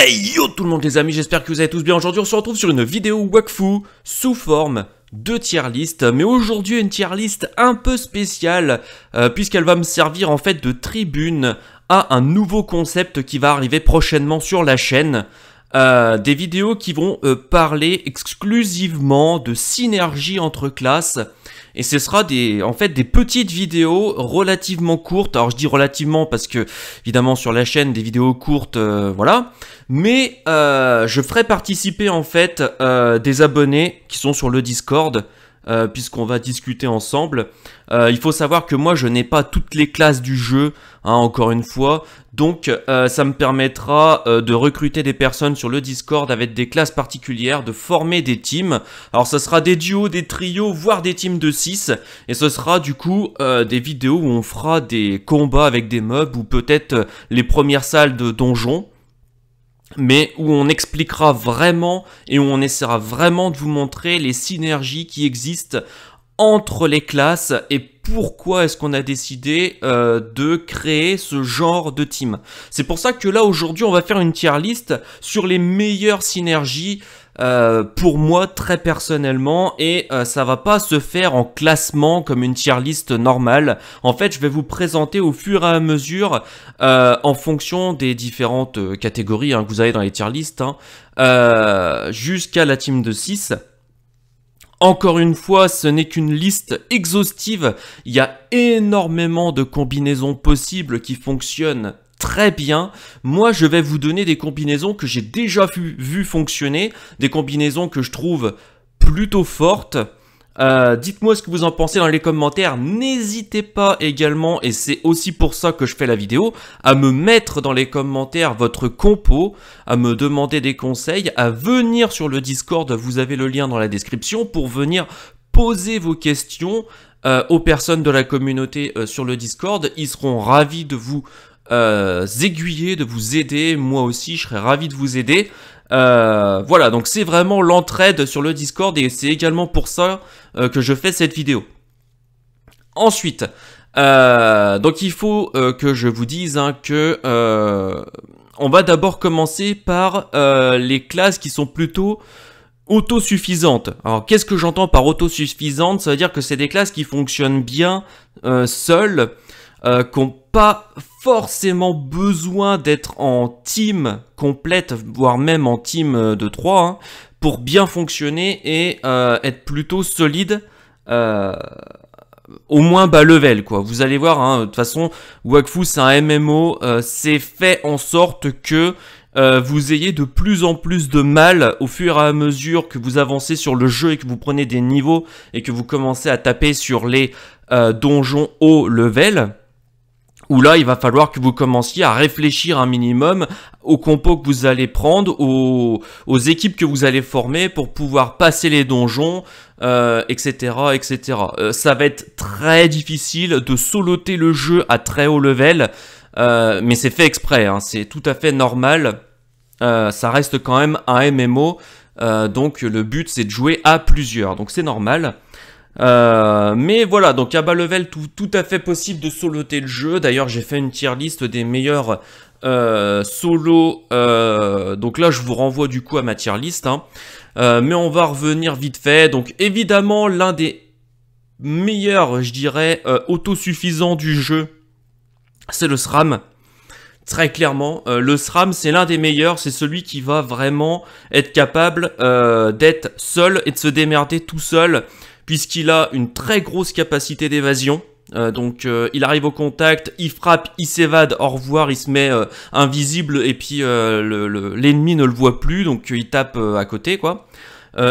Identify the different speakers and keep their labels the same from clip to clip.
Speaker 1: Hey yo tout le monde les amis, j'espère que vous allez tous bien. Aujourd'hui on se retrouve sur une vidéo Wakfu sous forme de tier list, mais aujourd'hui une tier list un peu spéciale euh, puisqu'elle va me servir en fait de tribune à un nouveau concept qui va arriver prochainement sur la chaîne. Euh, des vidéos qui vont euh, parler exclusivement de synergie entre classes. Et ce sera des, en fait des petites vidéos relativement courtes. Alors je dis relativement parce que évidemment sur la chaîne des vidéos courtes, euh, voilà. Mais je ferai participer en fait des abonnés qui sont sur le Discord euh, puisqu'on va discuter ensemble. Euh, il faut savoir que moi je n'ai pas toutes les classes du jeu, hein, encore une fois, donc euh, ça me permettra de recruter des personnes sur le Discord avec des classes particulières, de former des teams. Alors ce sera des duos, des trios, voire des teams de 6, et ce sera du coup des vidéos où on fera des combats avec des mobs ou peut-être les premières salles de donjons mais où on expliquera vraiment et où on essaiera vraiment de vous montrer les synergies qui existent entre les classes et pourquoi est-ce qu'on a décidé euh, de créer ce genre de team. C'est pour ça que là aujourd'hui on va faire une tier liste sur les meilleures synergies euh, pour moi très personnellement et euh, ça va pas se faire en classement comme une tier list normale. En fait, je vais vous présenter au fur et à mesure euh, en fonction des différentes euh, catégories hein, que vous avez dans les tier list hein, jusqu'à la team de 6. Encore une fois, ce n'est qu'une liste exhaustive. Il y a énormément de combinaisons possibles qui fonctionnent très bien. Moi, je vais vous donner des combinaisons que j'ai déjà vu, fonctionner, des combinaisons que je trouve plutôt fortes. Euh, dites-moi ce que vous en pensez dans les commentaires. N'hésitez pas également, et c'est aussi pour ça que je fais la vidéo, à me mettre dans les commentaires votre compo, à me demander des conseils, à venir sur le Discord, vous avez le lien dans la description, pour venir poser vos questions, euh, aux personnes de la communauté euh, sur le Discord. Ils seront ravis de vous euh, aiguiller, de vous aider. Moi aussi, je serais ravi de vous aider. Euh, voilà, donc c'est vraiment l'entraide sur le Discord et c'est également pour ça euh, que je fais cette vidéo. Ensuite, donc il faut que je vous dise hein, que on va d'abord commencer par les classes qui sont plutôt autosuffisantes, Alors qu'est-ce que j'entends par autosuffisante Ça veut dire que c'est des classes qui fonctionnent bien seules, qui n'ont pas forcément besoin d'être en team complète, voire même en team euh, de 3, hein, pour bien fonctionner et euh, être plutôt solide. Euh, au moins bas level quoi. Vous allez voir, hein, de toute façon, Wakfu c'est un MMO, c'est fait en sorte que vous ayez de plus en plus de mal au fur et à mesure que vous avancez sur le jeu et que vous prenez des niveaux et que vous commencez à taper sur les donjons haut level où là il va falloir que vous commenciez à réfléchir un minimum aux compos que vous allez prendre, aux, équipes que vous allez former pour pouvoir passer les donjons, etc. Euh, etc. Euh, ça va être très difficile de soloter le jeu à très haut level, euh, mais c'est fait exprès, hein. c'est tout à fait normal, ça reste quand même un MMO, donc le but c'est de jouer à plusieurs, donc c'est normal. Euh, mais voilà, donc à bas level, tout, tout à fait possible de soloter le jeu. D'ailleurs, j'ai fait une tier list des meilleurs euh, solo. Euh, donc là, je vous renvoie du coup à ma tier list. Hein. Euh, mais on va revenir vite fait. Donc évidemment, l'un des meilleurs, je dirais, autosuffisants du jeu, c'est le SRAM. Très clairement, le SRAM, c'est l'un des meilleurs. C'est celui qui va vraiment être capable d'être seul et de se démerder tout seul puisqu'il a une très grosse capacité d'évasion. Euh, donc euh, il arrive au contact, il frappe, il s'évade, au revoir, il se met euh, invisible et puis l'ennemi le, ne le voit plus, donc il tape à côté quoi.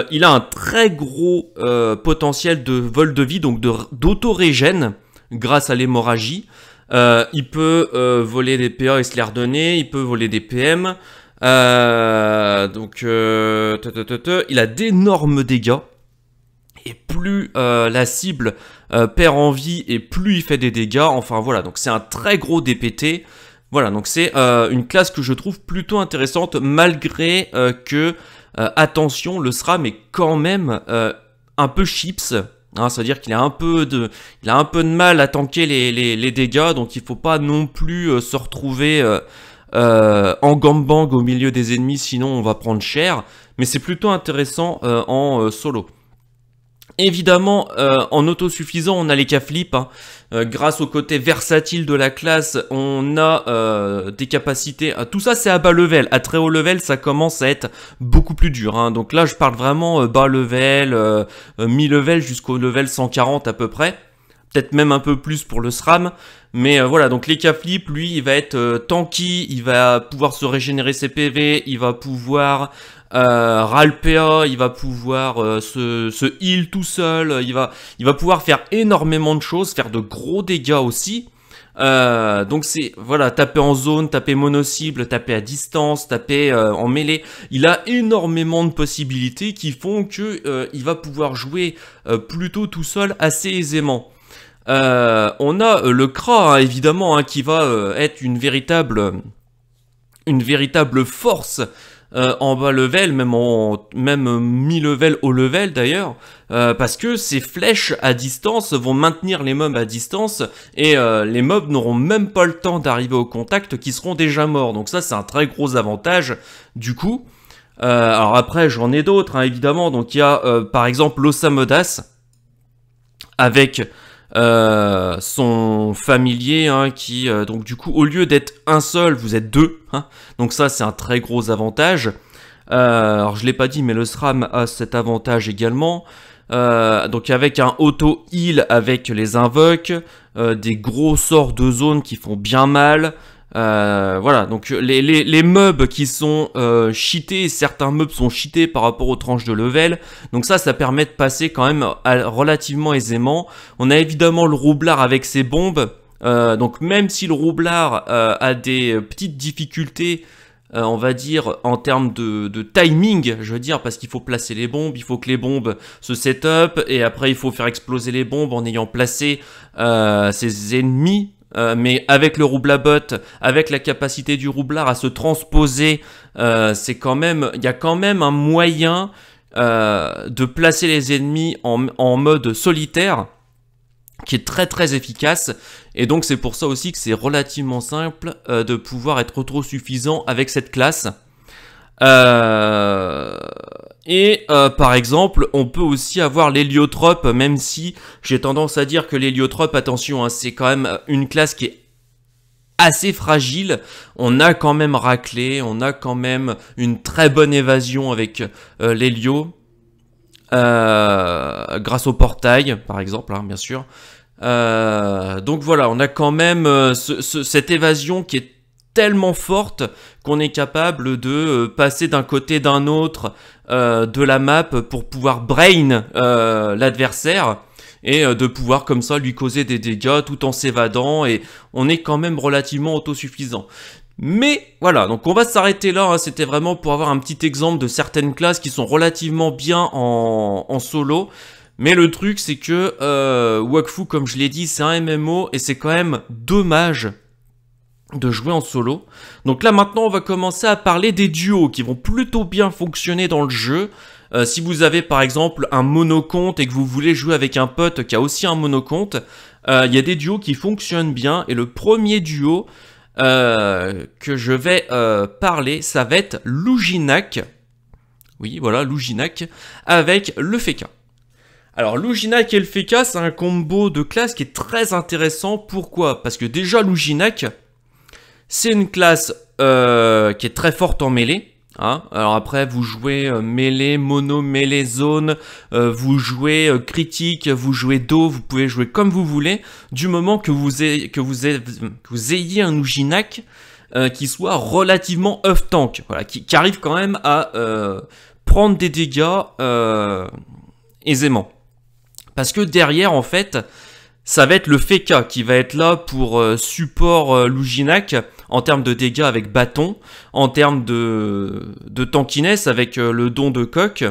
Speaker 1: il a un très gros potentiel de vol de vie, donc d'auto-régène grâce à l'hémorragie. il peut voler des PA et se les redonner, il peut voler des PM. donc il a d'énormes dégâts et plus euh, la cible euh, perd en vie et plus il fait des dégâts. Enfin voilà, donc c'est un très gros DPT. Voilà, donc c'est euh, une classe que je trouve plutôt intéressante malgré que, attention, le SRAM est quand même un peu chips. Hein. C'est-à-dire qu'il a un peu de, il a un peu de mal à tanker les, dégâts, donc il ne faut pas non plus se retrouver en gambang au milieu des ennemis, sinon on va prendre cher. Mais c'est plutôt intéressant en solo. Évidemment, euh, en autosuffisant, on a les k hein. euh, grâce au côté versatile de la classe, on a euh, des capacités. Tout ça, c'est à bas level. À très haut level, ça commence à être beaucoup plus dur. Hein. Donc là, je parle vraiment bas level, mi-level jusqu'au level 140 à peu près. Peut-être même un peu plus pour le SRAM. Mais voilà, donc les k flip, lui, il va être tanky, il va pouvoir se régénérer ses PV, il va pouvoir euh, il va pouvoir euh, se, heal tout seul, il va, il va pouvoir faire énormément de choses, faire de gros dégâts aussi. Euh, donc c'est voilà taper en zone, taper mono cible, taper à distance, taper euh, en mêlée. Il a énormément de possibilités qui font que il va pouvoir jouer plutôt tout seul assez aisément. on a le Kra hein, évidemment hein, qui va être une véritable une véritable force euh, en bas level, même en même mi-level au level d'ailleurs, euh, parce que ces flèches à distance vont maintenir les mobs à distance et euh, les mobs n'auront même pas le temps d'arriver au contact qui seront déjà morts. Donc ça c'est un très gros avantage du coup. alors après j'en ai d'autres hein, évidemment, donc il y a par exemple l'Osamodas avec son euh, sont familiers, hein, qui euh, donc du coup au lieu d'être un seul, vous êtes deux. Hein. donc ça c'est un très gros avantage. Euh, alors je l'ai pas dit, mais le SRAM a cet avantage également. donc avec un auto heal avec les invoques, des gros sorts de zone qui font bien mal. Euh, voilà, donc les, les, mobs qui sont euh, cheatés, certains meubles sont cheatés par rapport aux tranches de level, donc ça, ça permet de passer quand même euh, relativement aisément. On a évidemment le roublard avec ses bombes, donc même si le roublard a des petites difficultés, on va dire en termes de, timing, je veux dire, parce qu'il faut placer les bombes, il faut que les bombes se set up, et après il faut faire exploser les bombes en ayant placé ses ennemis euh, mais avec le roublabot, avec la capacité du roublard à se transposer, euh, c'est quand même, il y a quand même un moyen euh, de placer les ennemis en, mode solitaire qui est très très efficace et donc c'est pour ça aussi que c'est relativement simple de pouvoir être trop suffisant avec cette classe. Euh et euh, par exemple, on peut aussi avoir l'héliotrope, même si j'ai tendance à dire que l'héliotrope, attention, hein, c'est quand même euh, une classe qui est assez fragile. On a quand même raclé, on a quand même une très bonne évasion avec euh, l'hélio. Euh, grâce au portail, par exemple, hein, bien sûr. donc voilà, on a quand même cette évasion qui est tellement forte qu'on est capable de euh, passer d'un côté d'un autre euh, de la map pour pouvoir brain euh, l'adversaire et de pouvoir comme ça lui causer des dégâts tout en s'évadant et on est quand même relativement autosuffisant. Mais voilà, donc on va s'arrêter là, hein. c'était vraiment pour avoir un petit exemple de certaines classes qui sont relativement bien en, solo. Mais le truc c'est que Wakfu, comme je l'ai dit, c'est un MMO et c'est quand même dommage de jouer en solo. Donc là maintenant on va commencer à parler des duos qui vont plutôt bien fonctionner dans le jeu. Euh, si vous avez par exemple un monocompte et que vous voulez jouer avec un pote qui a aussi un monocompte, euh, il y a des duos qui fonctionnent bien et le premier duo euh, que je vais parler, ça va être Louginac. Oui, voilà, Louginac avec le Feka. Alors Louginac et le Feka, c'est un combo de classe qui est très intéressant. Pourquoi Parce que déjà Louginac, c'est une classe euh, qui est très forte en mêlée. Hein. Alors après, vous jouez euh, mêlée, mono, mêlée, zone, euh, vous jouez critique, vous jouez dos, vous pouvez jouer comme vous voulez. Du moment que vous, ayez, que vous, ayez, que vous ayez un Ujinak qui soit relativement off-tank, voilà, qui, arrive quand même à prendre des dégâts aisément. Parce que derrière, en fait, ça va être le Feka qui va être là pour support Luginak en termes de dégâts avec bâton, en termes de, tankiness avec euh, le don de coq,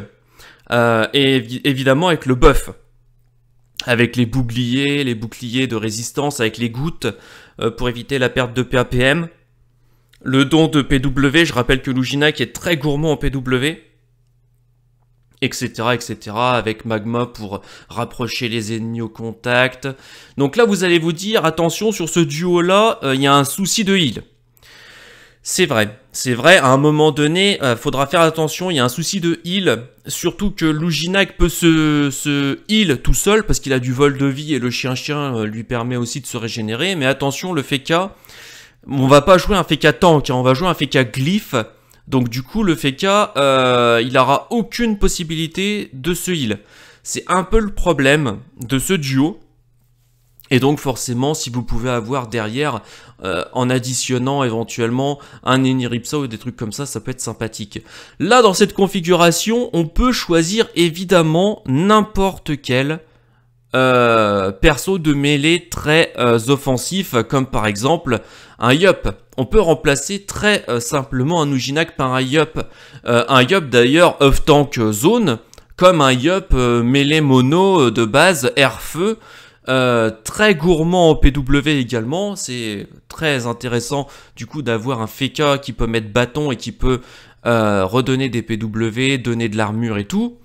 Speaker 1: euh, et évidemment avec le buff. Avec les boucliers, les boucliers de résistance, avec les gouttes, euh, pour éviter la perte de PAPM. Le don de PW, je rappelle que Lugina qui est très gourmand en PW, etc., etc., avec Magma pour rapprocher les ennemis au contact. Donc là, vous allez vous dire, attention, sur ce duo-là, euh, il y a un souci de heal. C'est vrai, c'est vrai, à un moment donné, euh, faudra faire attention, il y a un souci de heal, surtout que Luginak peut se, se heal tout seul, parce qu'il a du vol de vie et le chien-chien euh, lui permet aussi de se régénérer, mais attention, le Feka, on va pas jouer un Feka tank, hein, on va jouer un Feka glyphe, donc du coup, le FK euh, il n'aura aucune possibilité de se heal. C'est un peu le problème de ce duo. Et donc forcément, si vous pouvez avoir derrière, euh, en additionnant éventuellement un Eniripsa ou des trucs comme ça, ça peut être sympathique. Là, dans cette configuration, on peut choisir évidemment n'importe quel euh, perso de mêlée très offensif, comme par exemple un yop. On peut remplacer très euh, simplement un Nujinak par un yop. Euh, un Yup d'ailleurs off-tank zone, comme un Yup euh, mêlé mono de base air-feu. très gourmand en PW également, c'est très intéressant du coup d'avoir un Feka qui peut mettre bâton et qui peut redonner des PW, donner de l'armure et tout.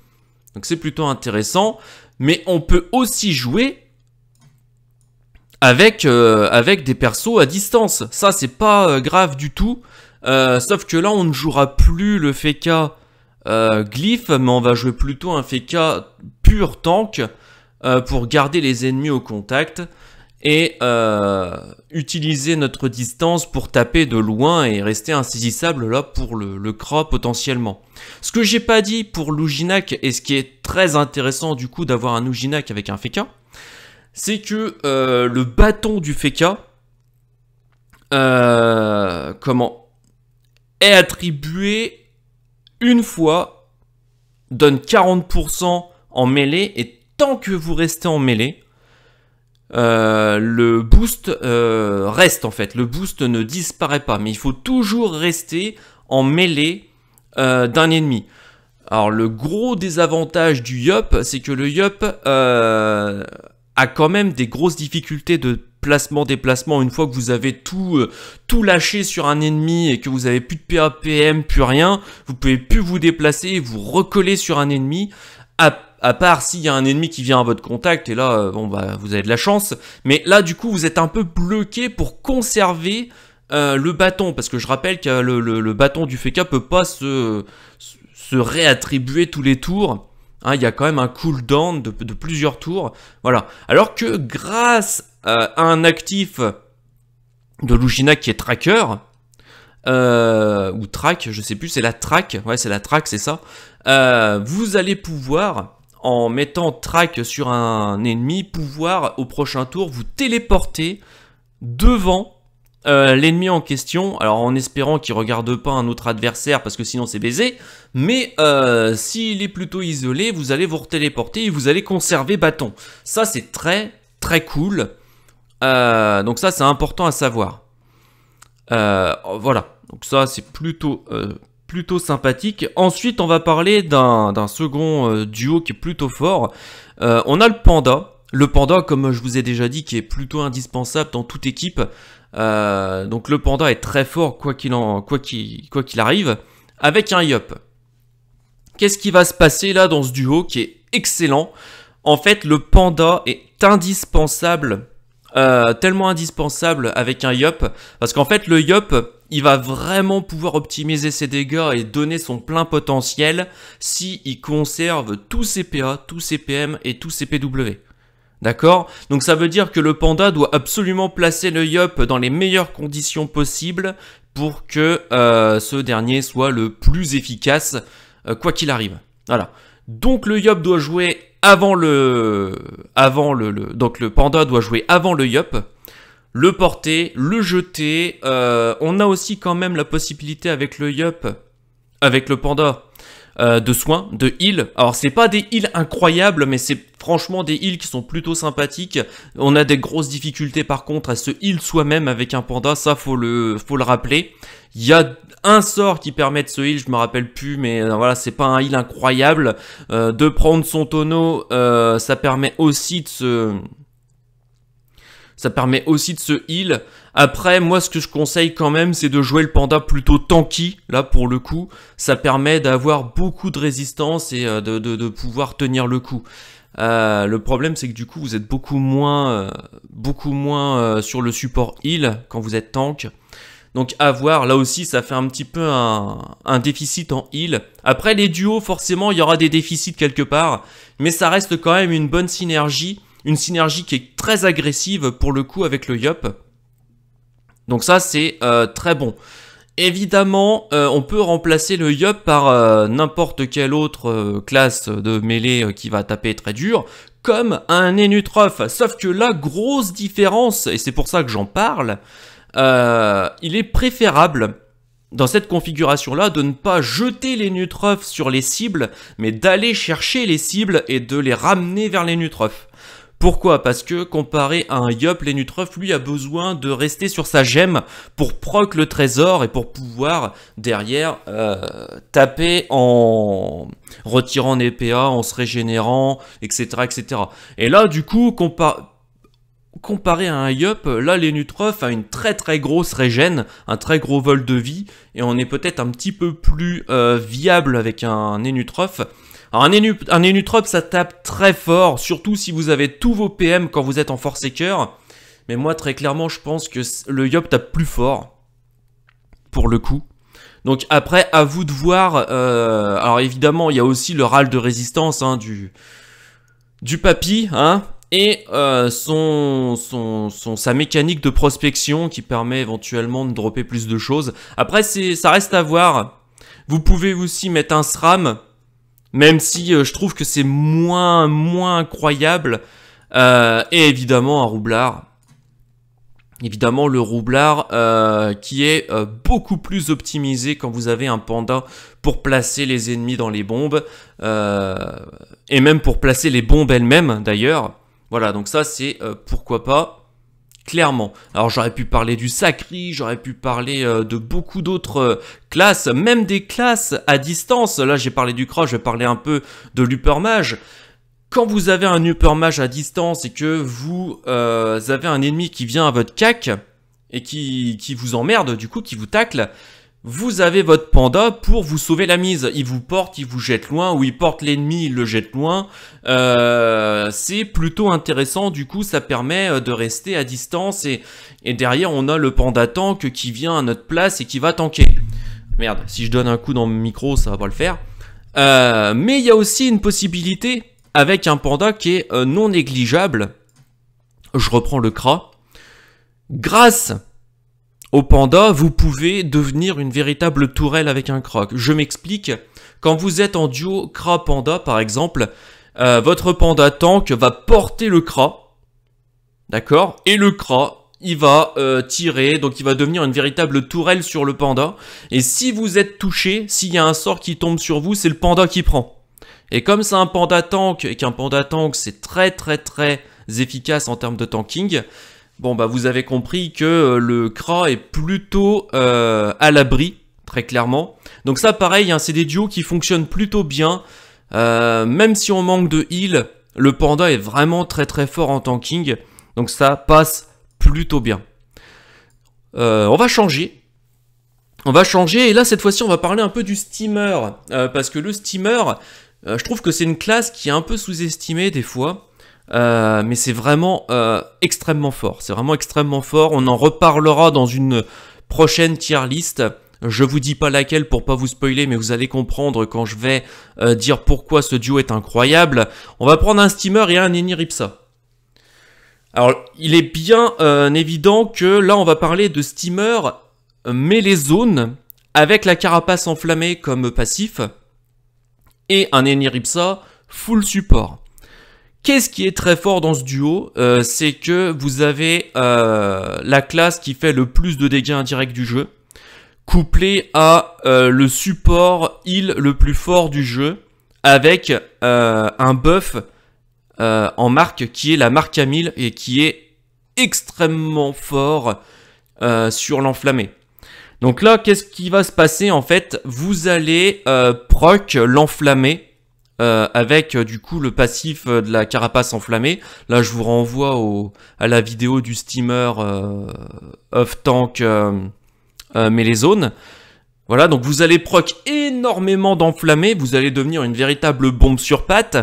Speaker 1: Donc c'est plutôt intéressant, mais on peut aussi jouer avec, euh, avec des persos à distance. Ça, c'est pas euh, grave du tout. Euh, sauf que là, on ne jouera plus le Feka euh, Glyph, mais on va jouer plutôt un Feka pur tank pour garder les ennemis au contact et utiliser notre distance pour taper de loin et rester insaisissable là pour le, le potentiellement. Ce que j'ai pas dit pour l'Uginak, et ce qui est très intéressant du coup d'avoir un Uginak avec un Feka, c'est que euh, le bâton du Feka, euh, comment, est attribué une fois, donne 40% en mêlée, et tant que vous restez en mêlée, euh, le boost reste en fait, le boost ne disparaît pas, mais il faut toujours rester en mêlée d'un ennemi. Alors le gros désavantage du Yop, c'est que le Yop, a quand même des grosses difficultés de placement déplacement une fois que vous avez tout euh, tout lâché sur un ennemi et que vous avez plus de PAPM plus rien vous pouvez plus vous déplacer vous recoller sur un ennemi à, part s'il y a un ennemi qui vient à votre contact et là euh, bon bah vous avez de la chance mais là du coup vous êtes un peu bloqué pour conserver euh, le bâton parce que je rappelle que le, bâton du FECA peut pas se, se réattribuer tous les tours Hein, il y a quand même un cooldown de, plusieurs tours. Voilà. Alors que grâce euh, à un actif de Lugina qui est tracker, euh, ou track, je sais plus, c'est la track, ouais c'est la track, c'est ça, euh, vous allez pouvoir, en mettant track sur un ennemi, pouvoir au prochain tour vous téléporter devant euh, l'ennemi en question, alors en espérant qu'il regarde pas un autre adversaire parce que sinon c'est baisé, mais euh, s'il est plutôt isolé, vous allez vous téléporter et vous allez conserver bâton. Ça c'est très très cool, euh, donc ça c'est important à savoir. Oh, voilà, donc ça c'est plutôt, plutôt sympathique. Ensuite on va parler d'un second duo qui est plutôt fort. on a le panda, le panda, comme je vous ai déjà dit, qui est plutôt indispensable dans toute équipe, euh, donc le panda est très fort quoi qu'il en quoi qu'il quoi qu'il arrive avec un Yop. Qu'est-ce qui va se passer là dans ce duo qui est excellent En fait, le panda est indispensable, euh, tellement indispensable avec un Yop, parce qu'en fait le Yop il va vraiment pouvoir optimiser ses dégâts et donner son plein potentiel si il conserve tous ses PA, tous ses PM et tous ses PW. D'accord Donc ça veut dire que le panda doit absolument placer le yop dans les meilleures conditions possibles pour que euh, ce dernier soit le plus efficace, euh, quoi qu'il arrive. Voilà. Donc le Yup doit jouer avant le... Avant le, Donc le panda doit jouer avant le yop. Le porter, le jeter. Euh, on a aussi quand même la possibilité avec le yop, avec le panda, euh, de soins, de heal. Alors c'est pas des heals incroyables, mais c'est franchement des heals qui sont plutôt sympathiques. On a des grosses difficultés par contre à se heal soi-même avec un panda, ça faut le, faut le rappeler. Il y a un sort qui permet de se heal, je me rappelle plus, mais euh, voilà, c'est pas un heal incroyable. Euh, de prendre son tonneau, ça permet aussi de se... Ça permet aussi de se heal. Après, moi, ce que je conseille quand même, c'est de jouer le panda plutôt tanky. Là, pour le coup, ça permet d'avoir beaucoup de résistance et euh, de, pouvoir tenir le coup. Euh, le problème, c'est que du coup, vous êtes beaucoup moins, euh, beaucoup moins sur le support heal quand vous êtes tank. Donc avoir là aussi ça fait un petit peu un, un, déficit en heal. Après les duos forcément il y aura des déficits quelque part, mais ça reste quand même une bonne synergie, une synergie qui est très agressive pour le coup avec le Yop. Donc ça, c'est euh, très bon. Évidemment, euh, on peut remplacer le Yup par euh, n'importe quelle autre classe de mêlée qui va taper très dur, comme un Enutrof. Sauf que la grosse différence, et c'est pour ça que j'en parle, il est préférable dans cette configuration-là de ne pas jeter les sur les cibles, mais d'aller chercher les cibles et de les ramener vers les pourquoi Parce que comparé à un Yop, Lenutruff lui a besoin de rester sur sa gemme pour proc le trésor et pour pouvoir derrière euh, taper en retirant NPA, en se régénérant, etc. etc. Et là du coup, comparé à un Yop, là l'Enutruff a une très très grosse régène, un très gros vol de vie, et on est peut-être un petit peu plus euh, viable avec un Enutruff alors un, ça tape très fort, surtout si vous avez tous vos PM quand vous êtes en force cœur. Mais moi, très clairement, je pense que le Yop tape plus fort, pour le coup. Donc après, à vous de voir. Euh, alors évidemment, il y a aussi le râle de résistance hein, du, du papy, hein, et euh, son, son, son, sa mécanique de prospection qui permet éventuellement de dropper plus de choses. Après, ça reste à voir. Vous pouvez aussi mettre un SRAM même si euh, je trouve que c'est moins, moins incroyable. Euh, et évidemment un roublard. Évidemment le roublard euh, qui est beaucoup plus optimisé quand vous avez un panda pour placer les ennemis dans les bombes. et même pour placer les bombes elles-mêmes d'ailleurs. Voilà, donc ça c'est pourquoi pas clairement. Alors j'aurais pu parler du sacri, j'aurais pu parler euh, de beaucoup d'autres euh, classes, même des classes à distance. Là j'ai parlé du cross, je vais parler un peu de l'uppermage. Quand vous avez un uppermage à distance et que vous euh, avez un ennemi qui vient à votre cac et qui, qui vous emmerde, du coup qui vous tacle, vous avez votre panda pour vous sauver la mise. Il vous porte, il vous jette loin, ou il porte l'ennemi, il le jette loin. Euh, c'est plutôt intéressant, du coup ça permet euh, de rester à distance et, derrière on a le panda tank qui vient à notre place et qui va tanker. Merde, si je donne un coup dans le micro ça va pas le faire. Euh, mais il y a aussi une possibilité avec un panda qui est non négligeable. Je reprends le cra. Grâce au panda, vous pouvez devenir une véritable tourelle avec un croc. Je m'explique. Quand vous êtes en duo cra-panda, par exemple, euh, votre panda tank va porter le cra. D'accord Et le cra, il va euh, tirer, donc il va devenir une véritable tourelle sur le panda. Et si vous êtes touché, s'il y a un sort qui tombe sur vous, c'est le panda qui prend. Et comme c'est un panda tank, et qu'un panda tank c'est très très très efficace en termes de tanking, Bon, bah vous avez compris que euh, le CRA est plutôt euh, à l'abri, très clairement. Donc ça, pareil, a hein, c'est des duos qui fonctionnent plutôt bien. Euh, même si on manque de heal, le panda est vraiment très très fort en tanking. Donc ça passe plutôt bien. on va changer. On va changer, et là cette fois-ci on va parler un peu du steamer. parce que le steamer, je trouve que c'est une classe qui est un peu sous-estimée des fois. Euh, mais c'est vraiment euh, extrêmement fort. C'est vraiment extrêmement fort. On en reparlera dans une prochaine tier list. Je vous dis pas laquelle pour pas vous spoiler, mais vous allez comprendre quand je vais euh, dire pourquoi ce duo est incroyable. On va prendre un Steamer et un Eniripsa. Alors, il est bien évident que là, on va parler de Steamer, mais les zones, avec la carapace enflammée comme passif, et un Eniripsa full support. Qu'est-ce qui est très fort dans ce duo euh, C'est que vous avez euh, la classe qui fait le plus de dégâts indirects du jeu, couplé à euh, le support heal le plus fort du jeu, avec un buff en marque qui est la marque à 1000, et qui est extrêmement fort sur l'enflammé. Donc là, qu'est-ce qui va se passer en fait Vous allez proc l'enflammé euh, avec euh, du coup le passif euh, de la carapace enflammée. Là, je vous renvoie à la vidéo du steamer of tank euh, zones. Voilà, donc vous allez proc énormément d'enflammés, vous allez devenir une véritable bombe sur pattes.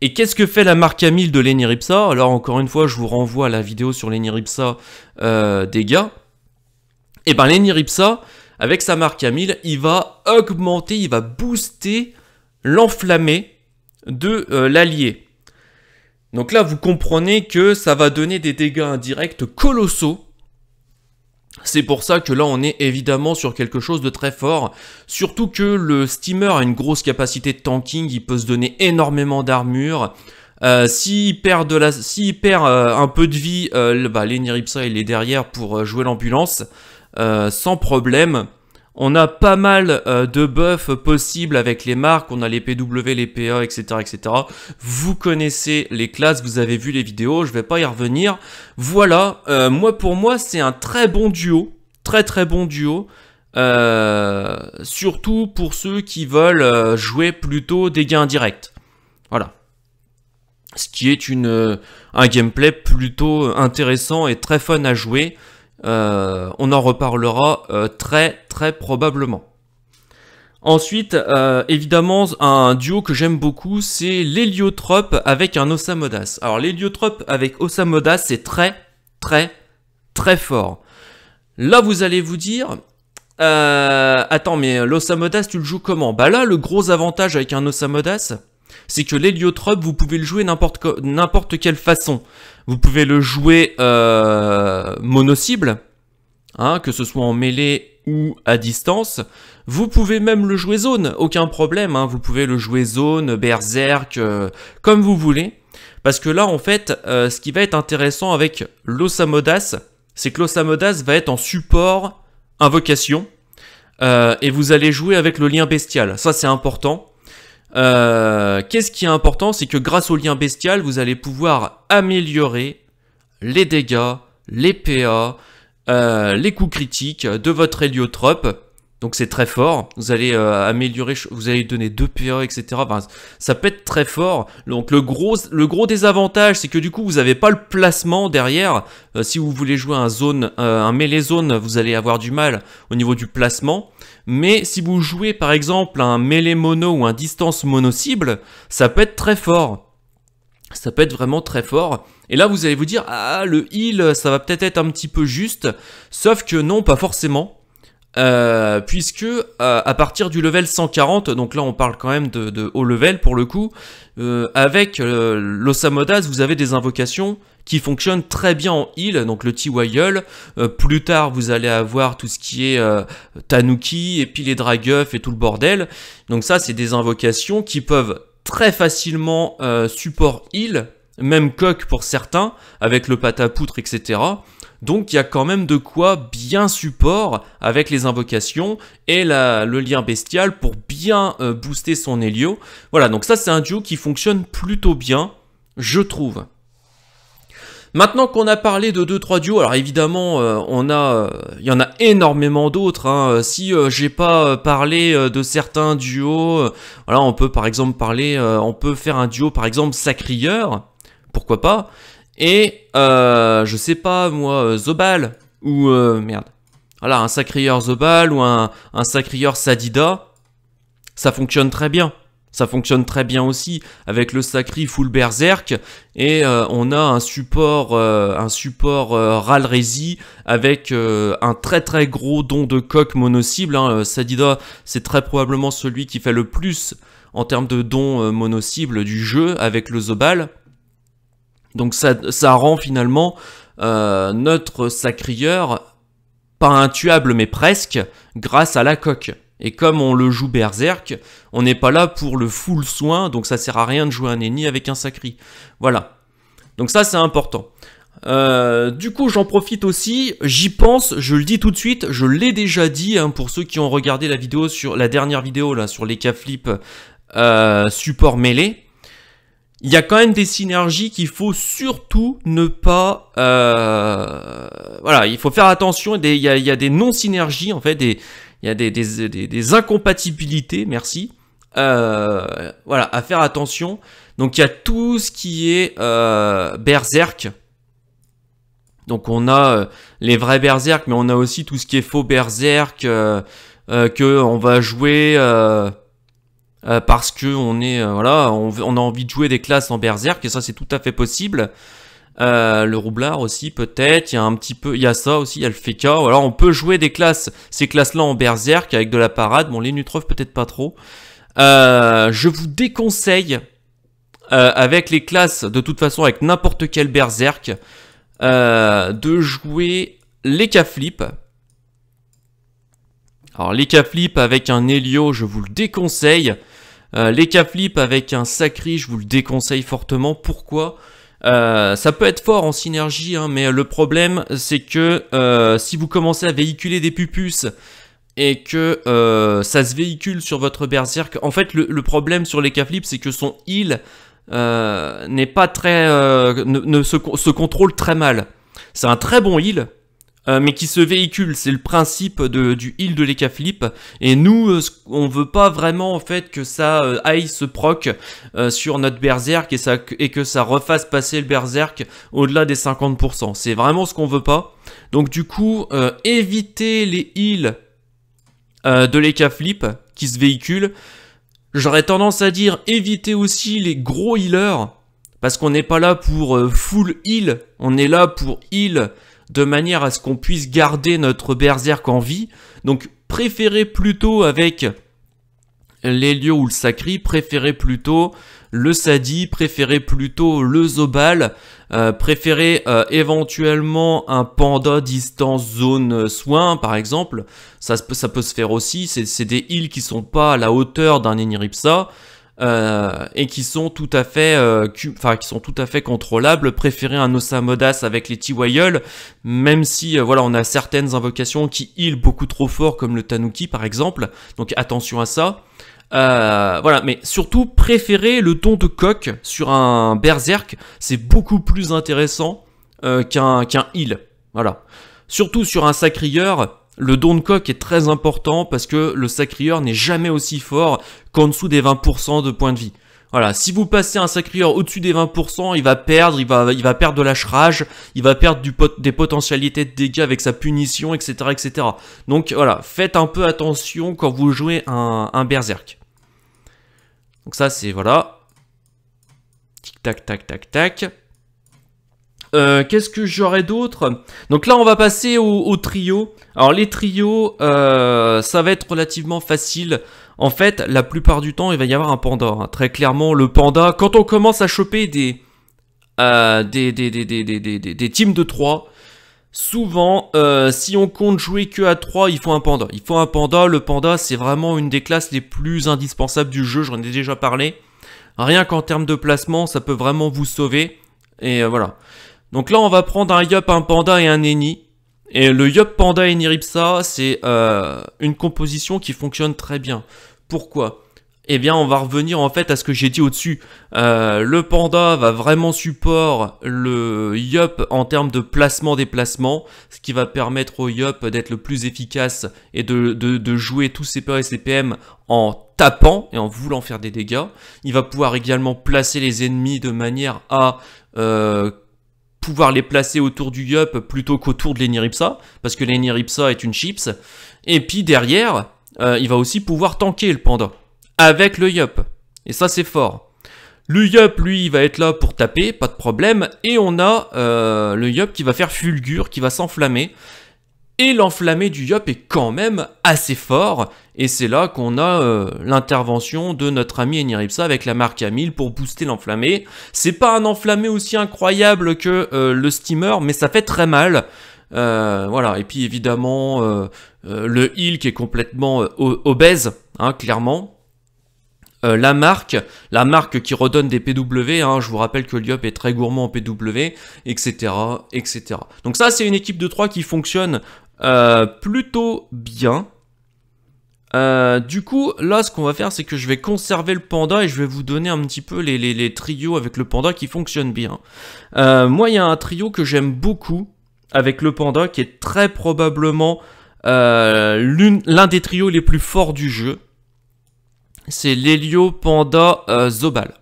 Speaker 1: Et qu'est-ce que fait la marque à de de Ripsa Alors encore une fois, je vous renvoie à la vidéo sur l'Eniripsa Ripsa des gars. Et eh ben Ripsa avec sa marque à il va augmenter, il va booster L'enflammer de euh, l'allié. Donc là, vous comprenez que ça va donner des dégâts indirects colossaux. C'est pour ça que là, on est évidemment sur quelque chose de très fort. Surtout que le steamer a une grosse capacité de tanking, il peut se donner énormément d'armure. Euh, s'il perd, de la, perd euh, un peu de vie, euh, bah, il est derrière pour jouer l'ambulance, sans problème. On a pas mal euh, de buffs possibles avec les marques, on a les PW, les PA, etc., etc. Vous connaissez les classes, vous avez vu les vidéos, je vais pas y revenir. Voilà, euh, moi pour moi c'est un très bon duo, très très bon duo. Euh, surtout pour ceux qui veulent jouer plutôt des gains directs. Voilà. Ce qui est une, un gameplay plutôt intéressant et très fun à jouer. Euh, on en reparlera euh, très très probablement. Ensuite, euh, évidemment, un duo que j'aime beaucoup, c'est l'héliotrope avec un Osamodas. Alors l'héliotrope avec Osamodas, c'est très très très fort. Là, vous allez vous dire, attends, mais l'Osamodas, tu le joues comment Bah là, le gros avantage avec un Osamodas, c'est que l'héliotrope, vous pouvez le jouer n'importe quelle façon. Vous pouvez le jouer euh, mono-cible, hein, que ce soit en mêlée ou à distance. Vous pouvez même le jouer zone, aucun problème. Hein. Vous pouvez le jouer zone, berserk, euh, comme vous voulez. Parce que là, en fait, euh, ce qui va être intéressant avec l'Osamodas, c'est que l'Osamodas va être en support invocation. et vous allez jouer avec le lien bestial. Ça, c'est important. Euh, qu'est-ce qui est important C'est que grâce au lien bestial, vous allez pouvoir améliorer les dégâts, les PA, euh, les coups critiques de votre héliotrope. Donc c'est très fort. Vous allez euh, améliorer, vous allez donner 2 PA, etc. ça peut être très fort. Donc le gros, le gros désavantage, c'est que du coup, vous n'avez pas le placement derrière. si vous voulez jouer un zone, un melee zone, vous allez avoir du mal au niveau du placement mais si vous jouez par exemple un mêlée mono ou un distance mono cible, ça peut être très fort. Ça peut être vraiment très fort. Et là, vous allez vous dire, ah, le heal, ça va peut-être être un petit peu juste. Sauf que non, pas forcément. Euh, puisque euh, à partir du level 140, donc là on parle quand même de, haut level pour le coup, euh, avec l'Osamodas vous avez des invocations qui fonctionnent très bien en heal, donc le t e plus tard vous allez avoir tout ce qui est Tanuki, et puis les Dragueuf et tout le bordel, donc ça c'est des invocations qui peuvent très facilement support heal, même coq pour certains, avec le patapoutre etc., donc il y a quand même de quoi bien support avec les invocations et le lien bestial pour bien euh, booster son Helio. Voilà, donc ça c'est un duo qui fonctionne plutôt bien, je trouve. Maintenant qu'on a parlé de 2-3 duos, alors évidemment, euh, on a, euh, il y en a énormément d'autres. Hein. Si j'ai pas parlé de certains duos, voilà, on peut par exemple parler, on peut faire un duo par exemple Sacrieur, pourquoi pas, et euh, je sais pas moi, euh, Zobal ou euh, merde. Voilà, un sacrieur Zobal ou un, un Sadida, ça fonctionne très bien. Ça fonctionne très bien aussi avec le sacri full berserk et euh, on a un support, un support avec un très très gros don de coq mono-cible. Hein. Sadida, c'est très probablement celui qui fait le plus en termes de don mono mono-cible du jeu avec le Zobal. Donc ça, rend finalement euh, notre sacrieur pas intuable mais presque grâce à la coque. Et comme on le joue berserk, on n'est pas là pour le full soin, donc ça sert à rien de jouer un ennemi avec un sacri. Voilà. Donc ça c'est important. Euh, du coup, j'en profite aussi, j'y pense, je le dis tout de suite, je l'ai déjà dit hein, pour ceux qui ont regardé la vidéo sur la dernière vidéo là sur les cas flip euh, support mêlé il y a quand même des synergies qu'il faut surtout ne pas... Euh, voilà, il faut faire attention, il y a, il y a des non-synergies, en fait, des, il y a des, incompatibilités, merci. Euh, voilà, à faire attention. Donc il y a tout ce qui est euh, berserk. Donc on a euh, les vrais berserk, mais on a aussi tout ce qui est faux berserk, que on va jouer... Euh, parce que on est euh, voilà, on, a envie de jouer des classes en berserk et ça c'est tout à fait possible. Euh, le roublard aussi peut-être, il y a un petit peu, il y a ça aussi, il y a le Alors on peut jouer des classes, ces classes-là en berserk avec de la parade. Bon, les nutrophes peut-être pas trop. je vous déconseille avec les classes, de toute façon avec n'importe quel berserk, de jouer les K-flip alors les flip avec un Helio, je vous le déconseille. Euh, les avec un Sacri, je vous le déconseille fortement. Pourquoi euh, ça peut être fort en synergie, hein, mais le problème c'est que euh, si vous commencez à véhiculer des pupus et que euh, ça se véhicule sur votre berserk, en fait le, problème sur les c'est que son heal n'est pas très, ne, se, se, contrôle très mal. C'est un très bon heal, euh, mais qui se véhicule. C'est le principe de, du heal de l'Eka Et nous, euh, on veut pas vraiment en fait que ça euh, aille se proc sur notre berserk et, ça, et que ça refasse passer le berserk au-delà des 50%. C'est vraiment ce qu'on veut pas. Donc du coup, éviter les heals de l'Eka qui se véhiculent. J'aurais tendance à dire éviter aussi les gros healers. Parce qu'on n'est pas là pour full heal, on est là pour heal de manière à ce qu'on puisse garder notre berserk en vie. Donc préférez plutôt avec les lieux ou le sacri, préférez plutôt le sadi, préférez plutôt le zobal, euh, préférez euh, éventuellement un panda distance zone soin par exemple, ça, ça peut se faire aussi, c'est des îles qui sont pas à la hauteur d'un Eniripsa, euh, et qui sont tout à fait, euh, enfin qui sont tout à fait contrôlables. Préférer un Osamodas avec les Tiwayol, même si euh, voilà on a certaines invocations qui heal beaucoup trop fort comme le Tanuki par exemple. Donc attention à ça. voilà, mais surtout préférer le ton de coq sur un berserk, c'est beaucoup plus intéressant qu'un qu'un heal. Voilà. Surtout sur un sacrieur, le don de coq est très important parce que le sacrieur n'est jamais aussi fort qu'en dessous des 20% de points de vie. Voilà, si vous passez un sacrieur au-dessus des 20%, il va perdre, il va, il va perdre de l'achrage, il va perdre du des potentialités de dégâts avec sa punition, etc., etc. Donc voilà, faites un peu attention quand vous jouez un, un berserk. Donc ça c'est, voilà. Tic tac tac tac tac. Euh, qu'est-ce que j'aurais d'autre Donc là, on va passer au, au trio. Alors les trios, euh, ça va être relativement facile. En fait, la plupart du temps, il va y avoir un panda. Hein. Très clairement, le panda, quand on commence à choper des, euh, des, des, des, teams de 3, souvent, si on compte jouer que à 3, il faut un panda. Il faut un panda. Le panda, c'est vraiment une des classes les plus indispensables du jeu. J'en ai déjà parlé. Rien qu'en termes de placement, ça peut vraiment vous sauver. Et voilà. Donc là, on va prendre un Yup, un Panda et un Eni. Et le Yup Panda et Niripsa, c'est euh, une composition qui fonctionne très bien. Pourquoi Eh bien, on va revenir en fait à ce que j'ai dit au-dessus. Euh, le Panda va vraiment support le Yup en termes de placement des placements, ce qui va permettre au Yup d'être le plus efficace et de, jouer tous ses PA et ses en tapant et en voulant faire des dégâts. Il va pouvoir également placer les ennemis de manière à euh, pouvoir les placer autour du Yup plutôt qu'autour de l'Eniripsa, parce que l'Eniripsa est une chips. Et puis derrière, euh, il va aussi pouvoir tanker le Pendant. avec le Yup. Et ça c'est fort. Le Yup, lui, il va être là pour taper, pas de problème. Et on a euh, le Yup qui va faire fulgure, qui va s'enflammer et l'enflammé du yop est quand même assez fort. Et c'est là qu'on a euh, l'intervention de notre ami Eniripsa avec la marque Amil pour booster l'enflammé. C'est pas un enflammé aussi incroyable que euh, le steamer, mais ça fait très mal. Euh, voilà, et puis évidemment le Hill qui est complètement obèse, hein, clairement. la marque, la marque qui redonne des PW, hein, je vous rappelle que Yop est très gourmand en PW, etc., etc. Donc ça, c'est une équipe de 3 qui fonctionne euh, plutôt bien. Euh, du coup, là, ce qu'on va faire, c'est que je vais conserver le panda et je vais vous donner un petit peu les, trios avec le panda qui fonctionnent bien. Euh, moi, il y a un trio que j'aime beaucoup avec le panda qui est très probablement l'un des trios les plus forts du jeu. C'est l'héliopanda Panda Zobal.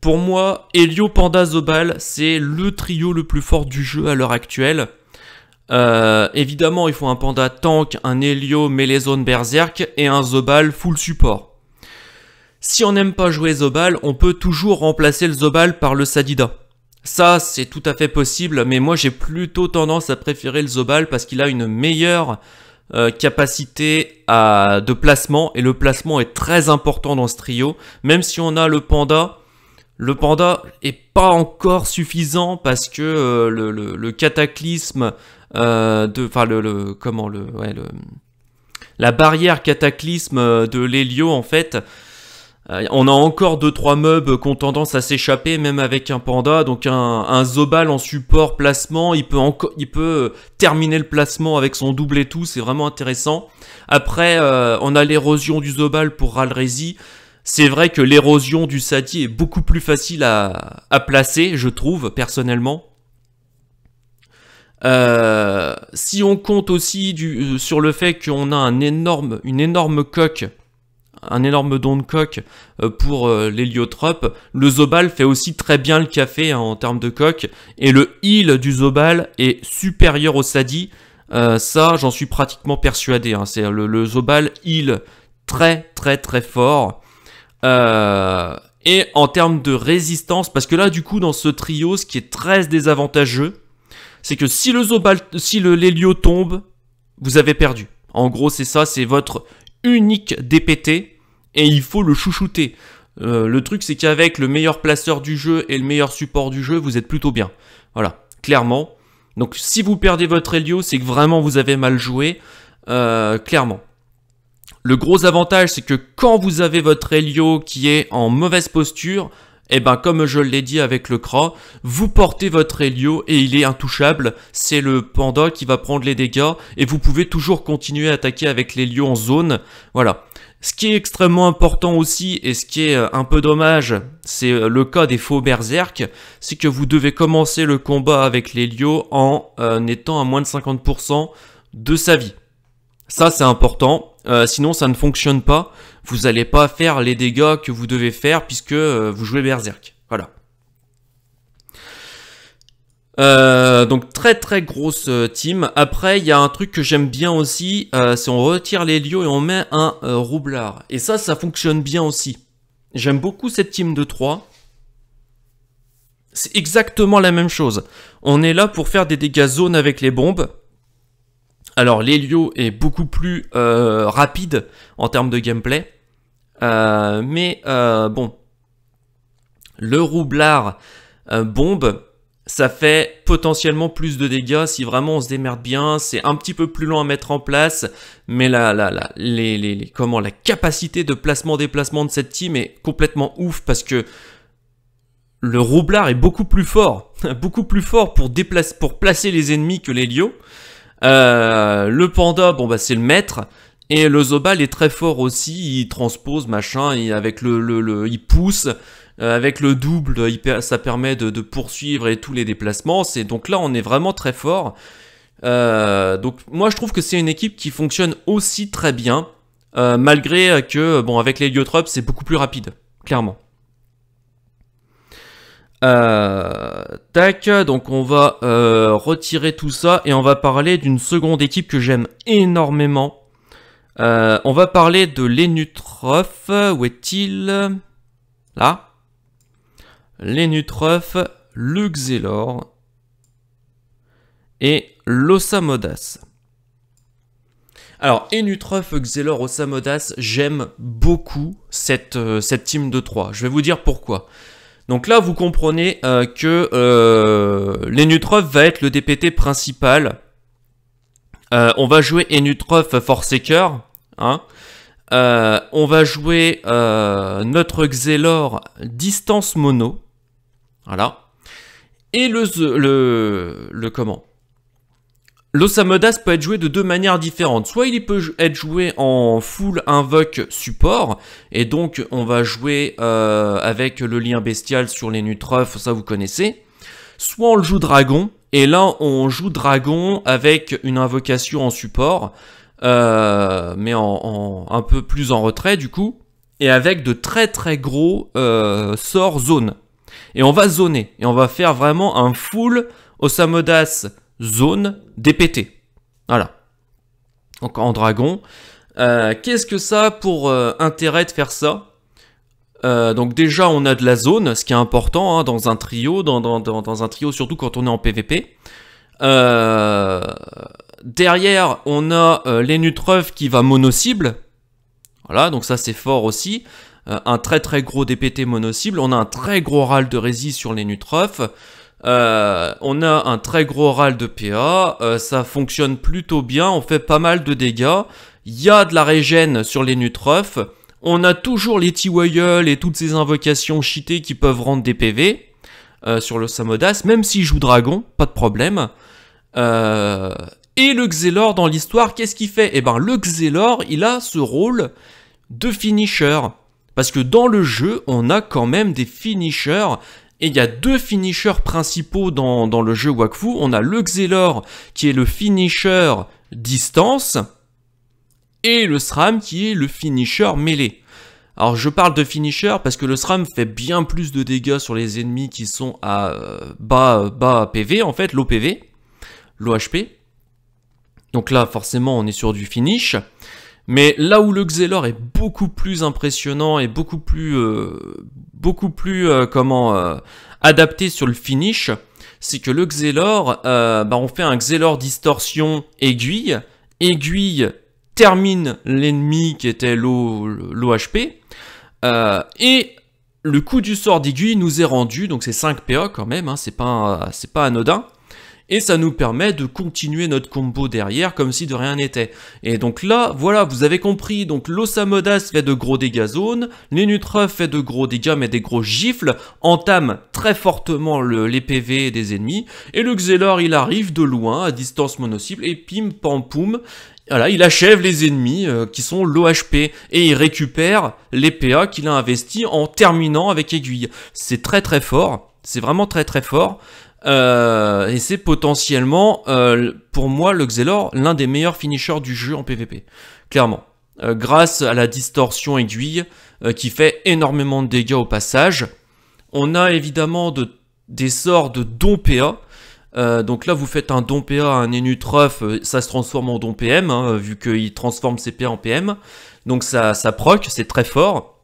Speaker 1: Pour moi, Helio Panda Zobal, c'est le trio le plus fort du jeu à l'heure actuelle. Euh, évidemment, il faut un panda tank, un Helio melee zone berserk et un Zobal full support. Si on n'aime pas jouer Zobal, on peut toujours remplacer le Zobal par le Sadida. Ça, c'est tout à fait possible, mais moi j'ai plutôt tendance à préférer le Zobal parce qu'il a une meilleure euh, capacité de placement, et le placement est très important dans ce trio. Même si on a le Panda, le Panda est pas encore suffisant parce que euh, le, cataclysme euh, le, comment le, la barrière cataclysme euh, de l'Hélio en fait. Euh, on a encore deux trois meubles qui ont tendance à s'échapper, même avec un panda. Donc un, Zobal en support placement, il peut encore, il peut terminer le placement avec son double et tout. C'est vraiment intéressant. Après, on a l'érosion du Zobal pour Ralrezi. C'est vrai que l'érosion du Sadi est beaucoup plus facile à, à placer, je trouve personnellement. Euh, si on compte aussi du, euh, sur le fait qu'on a un énorme, une énorme coque, un énorme don de coque euh, pour l'héliotrope, le Zobal fait aussi très bien le café hein, en termes de coque, et le heal du Zobal est supérieur au Sadi, ça j'en suis pratiquement persuadé, hein. c'est le, Zobal heal très très très fort. et en termes de résistance, parce que là du coup dans ce trio, ce qui est très désavantageux, c'est que si le l'Hélio tombe, vous avez perdu. En gros, c'est ça, c'est votre unique DPT et il faut le chouchouter. Euh, le truc, c'est qu'avec le meilleur placeur du jeu et le meilleur support du jeu, vous êtes plutôt bien. Voilà, clairement. Donc, si vous perdez votre hélio, c'est que vraiment vous avez mal joué, euh, clairement. Le gros avantage, c'est que quand vous avez votre hélio qui est en mauvaise posture, et eh ben, comme je l'ai dit avec le Kra, vous portez votre Helio et il est intouchable. C'est le panda qui va prendre les dégâts et vous pouvez toujours continuer à attaquer avec l'Helio en zone. Voilà. Ce qui est extrêmement important aussi, et ce qui est euh, un peu dommage, c'est euh, le cas des faux berserk, c'est que vous devez commencer le combat avec l'Helio en euh, étant à moins de 50% de sa vie. Ça c'est important, euh, sinon, ça ne fonctionne pas. Vous n'allez pas faire les dégâts que vous devez faire puisque euh, vous jouez Berserk. Voilà. Euh, donc très très grosse team. Après, il y a un truc que j'aime bien aussi, c'est on retire les lieux et on met un roublard. Et ça, ça fonctionne bien aussi. J'aime beaucoup cette team de 3. C'est exactement la même chose. On est là pour faire des dégâts zone avec les bombes. Alors l'Elio est beaucoup plus euh, rapide en termes de gameplay, euh, mais euh, bon, le roublard bombe, ça fait potentiellement plus de dégâts si vraiment on se démerde bien, c'est un petit peu plus long à mettre en place, mais la, là, là, les, comment, la capacité de placement-déplacement de cette team est complètement ouf parce que le roublard est beaucoup plus fort, beaucoup plus fort pour, déplacer, pour placer les ennemis que l'Elio. Euh, le panda, bon bah c'est le maître. Et le Zobal est très fort aussi, il transpose, machin, et avec le, le, il pousse, euh, avec le double, ça permet de, poursuivre et tous les déplacements. C'est donc là, on est vraiment très fort. Euh, donc moi, je trouve que c'est une équipe qui fonctionne aussi très bien, malgré que, bon, avec les Liotropes, c'est beaucoup plus rapide, clairement. Euh, tac, donc on va euh, retirer tout ça et on va parler d'une seconde équipe que j'aime énormément. Euh, on va parler de Lenutrof. Où est-il Là. Lenutrof, Luxelor et Losamodas. Alors, Enutrof, Xelor, Osamodas, j'aime beaucoup cette, cette team de 3. Je vais vous dire pourquoi. Donc là, vous comprenez euh, que euh, va être le DPT principal. Euh, on va jouer force Forsaker. Hein. Euh, on va jouer notre Xelor Distance Mono. Voilà. Et le, le, le comment L'Osamodas peut être joué de deux manières différentes. Soit il peut être joué en full invoque support, et donc on va jouer euh, avec le lien bestial sur les nutreufs, ça vous connaissez. Soit on le joue dragon, et là on joue dragon avec une invocation en support, euh, mais en, un peu plus en retrait du coup, et avec de très très gros euh, sorts zone. Et on va zoner, et on va faire vraiment un full Osamodas zone DPT. Voilà. Donc en dragon. Euh, qu'est-ce que ça a pour euh, intérêt de faire ça euh, donc déjà on a de la zone, ce qui est important hein, dans un trio, dans, un trio surtout quand on est en PvP. derrière on a l'Enutreuf qui va mono-cible. Voilà, donc ça c'est fort aussi. un très très gros DPT mono-cible. On a un très gros râle de résist sur l'énutreuf. Euh, on a un très gros râle de PA, euh, ça fonctionne plutôt bien, on fait pas mal de dégâts, il y a de la régène sur les Nutruff, on a toujours les t et toutes ces invocations cheatées qui peuvent rendre des PV euh, sur le Samodas, même s'il joue Dragon, pas de problème. et le Xelor dans l'histoire, qu'est-ce qu'il fait Eh ben le Xelor, il a ce rôle de finisher. Parce que dans le jeu, on a quand même des finishers et il y a deux finishers principaux dans, dans le jeu Wakfu. On a le Xelor qui est le finisher distance et le SRAM qui est le finisher mêlé. Alors je parle de finisher parce que le SRAM fait bien plus de dégâts sur les ennemis qui sont à euh, bas, bas PV, en fait l'OPV, l'OHP. Donc là forcément on est sur du finish. Mais là où le Xelor est beaucoup plus impressionnant et beaucoup plus, euh, beaucoup plus euh, comment euh, adapté sur le finish, c'est que le Xelor, bah, on fait un Xelor distorsion aiguille, aiguille termine l'ennemi qui était l'OHP, et le coup du sort d'aiguille nous est rendu, donc c'est 5 PA quand même, hein. c'est pas, pas anodin, et ça nous permet de continuer notre combo derrière comme si de rien n'était. Et donc là, voilà, vous avez compris, donc l'Osamodas fait de gros dégâts zone, l'Enutra fait de gros dégâts mais des gros gifles, entame très fortement les PV des ennemis, et le Xelor il arrive de loin, à distance monocible, et pim pam poum, voilà, il achève les ennemis euh, qui sont l'OHP et il récupère les PA qu'il a investi en terminant avec aiguille. C'est très très fort, c'est vraiment très très fort. Euh, et c'est potentiellement, euh, pour moi, le Xelor, l'un des meilleurs finishers du jeu en PvP. Clairement. Euh, grâce à la distorsion aiguille, qui fait énormément de dégâts au passage. On a évidemment de, des sorts de don PA. donc là, vous faites un don PA à un Enutruff, ça se transforme en don PM, hein, vu qu'il transforme ses PA en PM. Donc ça, ça proc, c'est très fort.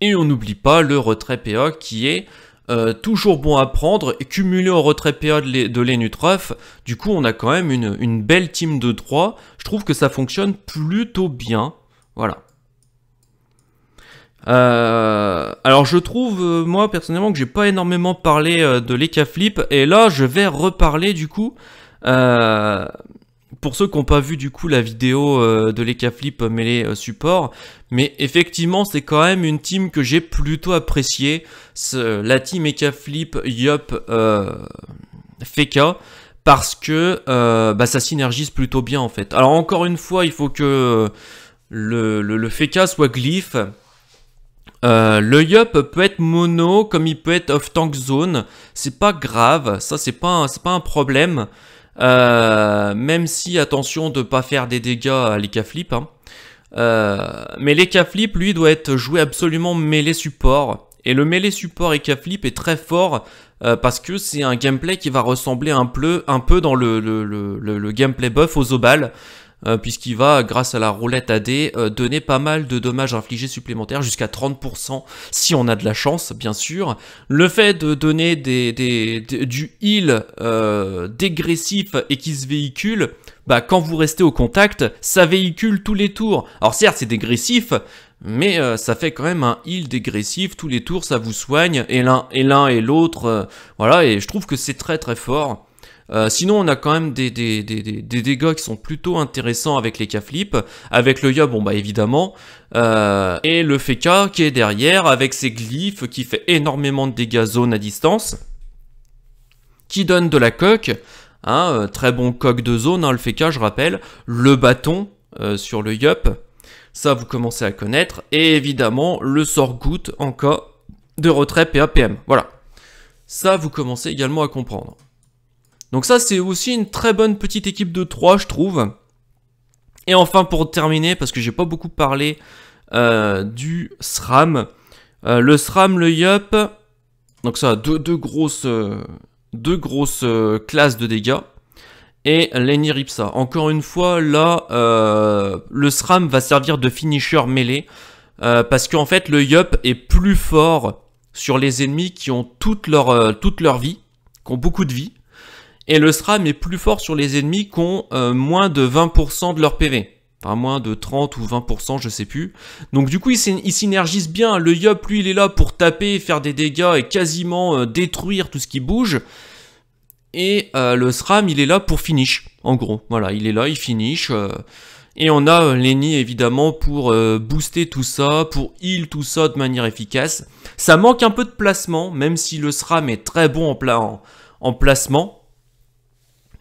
Speaker 1: Et on n'oublie pas le retrait PA qui est euh, toujours bon à prendre, et cumulé au retrait période de l'Enutref, du coup on a quand même une, belle team de 3, je trouve que ça fonctionne plutôt bien, voilà. Euh, alors je trouve, euh, moi personnellement, que j'ai pas énormément parlé de l'Ekaflip, et là je vais reparler du coup, pour ceux qui n'ont pas vu du coup la vidéo euh, de l'Ecaflip euh, mêlée euh, support, mais effectivement c'est quand même une team que j'ai plutôt appréciée, la team Ekaflip Yop euh, Feka, parce que bah, ça synergise plutôt bien en fait. Alors encore une fois, il faut que le, le, Feka soit glyph. le Yup peut être mono comme il peut être off-tank zone, c'est pas grave, ça c'est pas, pas un problème. Euh, même si, attention de ne pas faire des dégâts à l'Ecaflip. Hein. Euh, mais flip lui, doit être joué absolument mêlé support. Et le mêlé support flip est très fort euh, parce que c'est un gameplay qui va ressembler un peu, dans le, le, le, le gameplay buff aux obales. Euh, puisqu'il va, grâce à la roulette AD, euh, donner pas mal de dommages infligés supplémentaires, jusqu'à 30% si on a de la chance, bien sûr. Le fait de donner des, des, du heal euh, dégressif et qui se véhicule, bah, quand vous restez au contact, ça véhicule tous les tours. Alors certes, c'est dégressif, mais euh, ça fait quand même un heal dégressif, tous les tours ça vous soigne, et l'un et l'un et l'autre, voilà, et je trouve que c'est très très fort. Euh, sinon, on a quand même des, dégâts qui sont plutôt intéressants avec les K-Flip, avec le yup, bon bah évidemment, euh, et le Feka qui est derrière avec ses glyphes qui fait énormément de dégâts zone à distance, qui donne de la coque, hein, euh, très bon coque de zone, hein, le Feka je rappelle, le bâton sur le Yup, ça vous commencez à connaître, et évidemment le sort-goutte en cas de retrait PAPM, voilà. Ça, vous commencez également à comprendre. Donc ça, c'est aussi une très bonne petite équipe de 3, je trouve. Et enfin, pour terminer, parce que j'ai pas beaucoup parlé euh, du SRAM. Euh, le SRAM, le YUP, donc ça, deux, deux grosses, euh, deux grosses classes de dégâts. Et Ripsa. Encore une fois, là, le SRAM va servir de finisher mêlé. parce qu'en fait, le YUP est plus fort sur les ennemis qui ont toute leur, toute leur vie, qui ont beaucoup de vie et le SRAM est plus fort sur les ennemis qui ont euh, moins de 20% de leur PV. Enfin, moins de 30 ou 20%, je sais plus. Donc du coup, ils synergisent bien. Le Yop, lui, il est là pour taper, faire des dégâts et quasiment euh, détruire tout ce qui bouge. Et euh, le SRAM, il est là pour finish, en gros. Voilà, il est là, il finish. et on a Lenny, évidemment, pour booster tout ça, pour heal tout ça de manière efficace. Ça manque un peu de placement, même si le SRAM est très bon en placement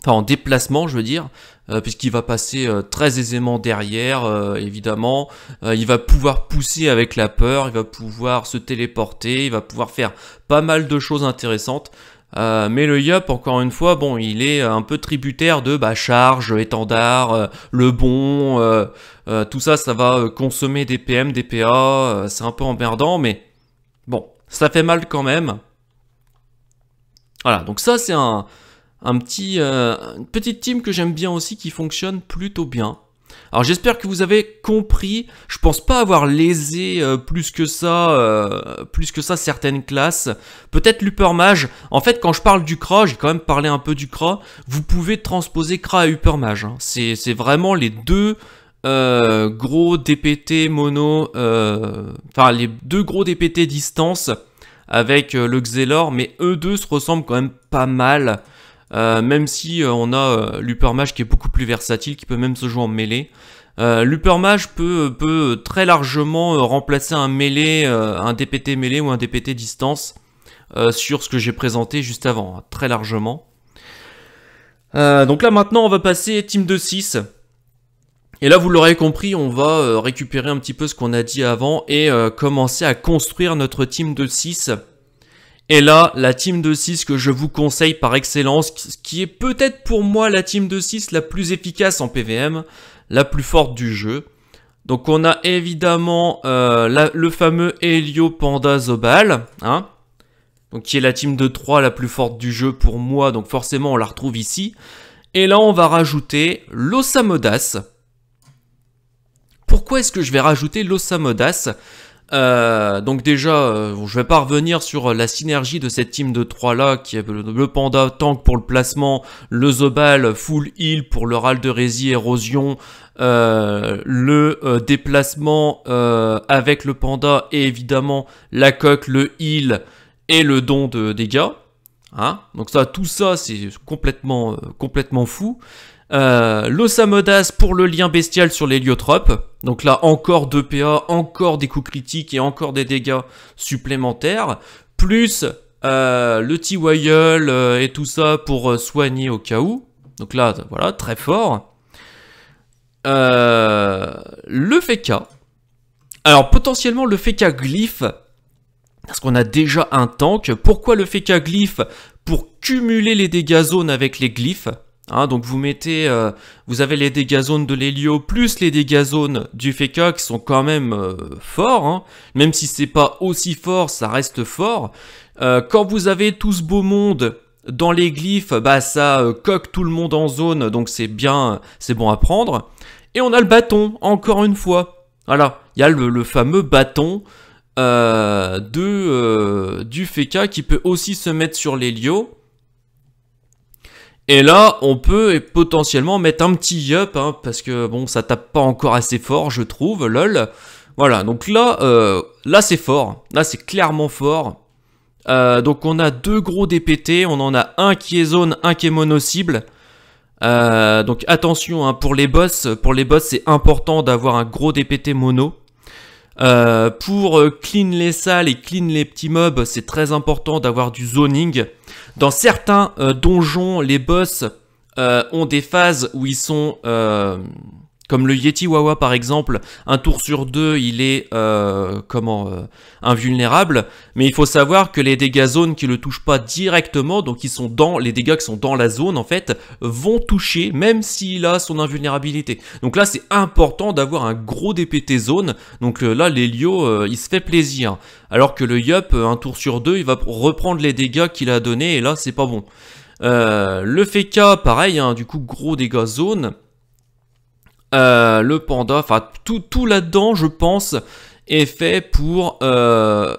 Speaker 1: enfin en déplacement, je veux dire, euh, puisqu'il va passer euh, très aisément derrière, euh, évidemment. il va pouvoir pousser avec la peur, il va pouvoir se téléporter, il va pouvoir faire pas mal de choses intéressantes. mais le Yup, encore une fois, bon, il est un peu tributaire de bah, charge, étendard, le bon, tout ça, ça va consommer des PM, des PA, c'est un peu emmerdant, mais bon, ça fait mal quand même. Voilà, donc ça c'est un, un petit, euh, une petite team que j'aime bien aussi qui fonctionne plutôt bien. Alors j'espère que vous avez compris, je pense pas avoir lésé euh, plus que ça euh, plus que ça certaines classes. Peut-être mage en fait quand je parle du Kra, j'ai quand même parlé un peu du Cra. vous pouvez transposer Kra à Upermage. mage hein. C'est vraiment les deux gros DPT mono, enfin les deux gros DPT distance avec le Xelor, mais eux deux se ressemblent quand même pas mal euh, même si euh, on a euh, l'Upper qui est beaucoup plus versatile, qui peut même se jouer en mêlée. L'Upper peut, peut très largement remplacer un mêlée, un DPT mêlée ou un DPT distance sur ce que j'ai présenté juste avant, hein, très largement. donc là maintenant on va passer team de 6. Et là, vous l'aurez compris, on va récupérer un petit peu ce qu'on a dit avant et commencer à construire notre team de 6 et là, la team de 6 que je vous conseille par excellence, qui est peut-être pour moi la team de 6 la plus efficace en PVM, la plus forte du jeu. Donc on a évidemment euh, le fameux Helio Panda Zobal, hein, donc qui est la team de 3 la plus forte du jeu pour moi, donc forcément on la retrouve ici. Et là on va rajouter l'Osamodas. Pourquoi est-ce que je vais rajouter l'Osamodas euh, donc déjà, euh, je ne vais pas revenir sur la synergie de cette team de 3 là, qui est le Panda Tank pour le placement, le Zobal Full Heal pour le Râle de résie Érosion, euh, le déplacement avec le Panda et évidemment la coque, le Heal et le don de dégâts. Hein. donc ça, tout ça, c'est complètement, complètement fou. Euh, L'Osamodas pour le lien bestial sur l'héliotrope. Donc là, encore 2 PA, encore des coups critiques et encore des dégâts supplémentaires. Plus euh, le T-Wile euh, et tout ça pour soigner au cas où. Donc là, voilà, très fort. le Feka. Alors potentiellement le Feka Glyph. Parce qu'on a déjà un tank. Pourquoi le Feka Glyph Pour cumuler les dégâts zone avec les glyphes. Hein, donc vous mettez, euh, vous avez les dégâts zones de l'hélio plus les dégâts du Feka qui sont quand même euh, forts. Hein. Même si c'est pas aussi fort, ça reste fort. Euh, quand vous avez tout ce beau monde dans les glyphes, bah ça coque tout le monde en zone, donc c'est bien, c'est bon à prendre. Et on a le bâton, encore une fois. Voilà, il y a le, fameux bâton de du Feka qui peut aussi se mettre sur l'hélio. Et là, on peut potentiellement mettre un petit yup, hein, parce que bon, ça tape pas encore assez fort, je trouve, lol. Voilà, donc là, euh, là c'est fort, là c'est clairement fort. Euh, donc on a deux gros DPT, on en a un qui est zone, un qui est mono cible. Euh, donc attention hein, pour les boss, pour les boss c'est important d'avoir un gros DPT mono. Euh, pour euh, clean les salles et clean les petits mobs, c'est très important d'avoir du zoning. Dans certains euh, donjons, les boss ont des phases où ils sont comme le Yeti Wawa par exemple, un tour sur deux, il est euh, comment euh, invulnérable. Mais il faut savoir que les dégâts zones qui le touchent pas directement, donc qui sont dans les dégâts qui sont dans la zone en fait, vont toucher même s'il a son invulnérabilité. Donc là, c'est important d'avoir un gros DPT zone. Donc euh, là, l'Elio, il se fait plaisir. Alors que le Yup, un tour sur deux, il va reprendre les dégâts qu'il a donné et là, c'est pas bon. le Feka, pareil, hein, du coup, gros dégâts zone. Euh, le panda, enfin tout, tout là-dedans, je pense, est fait pour euh,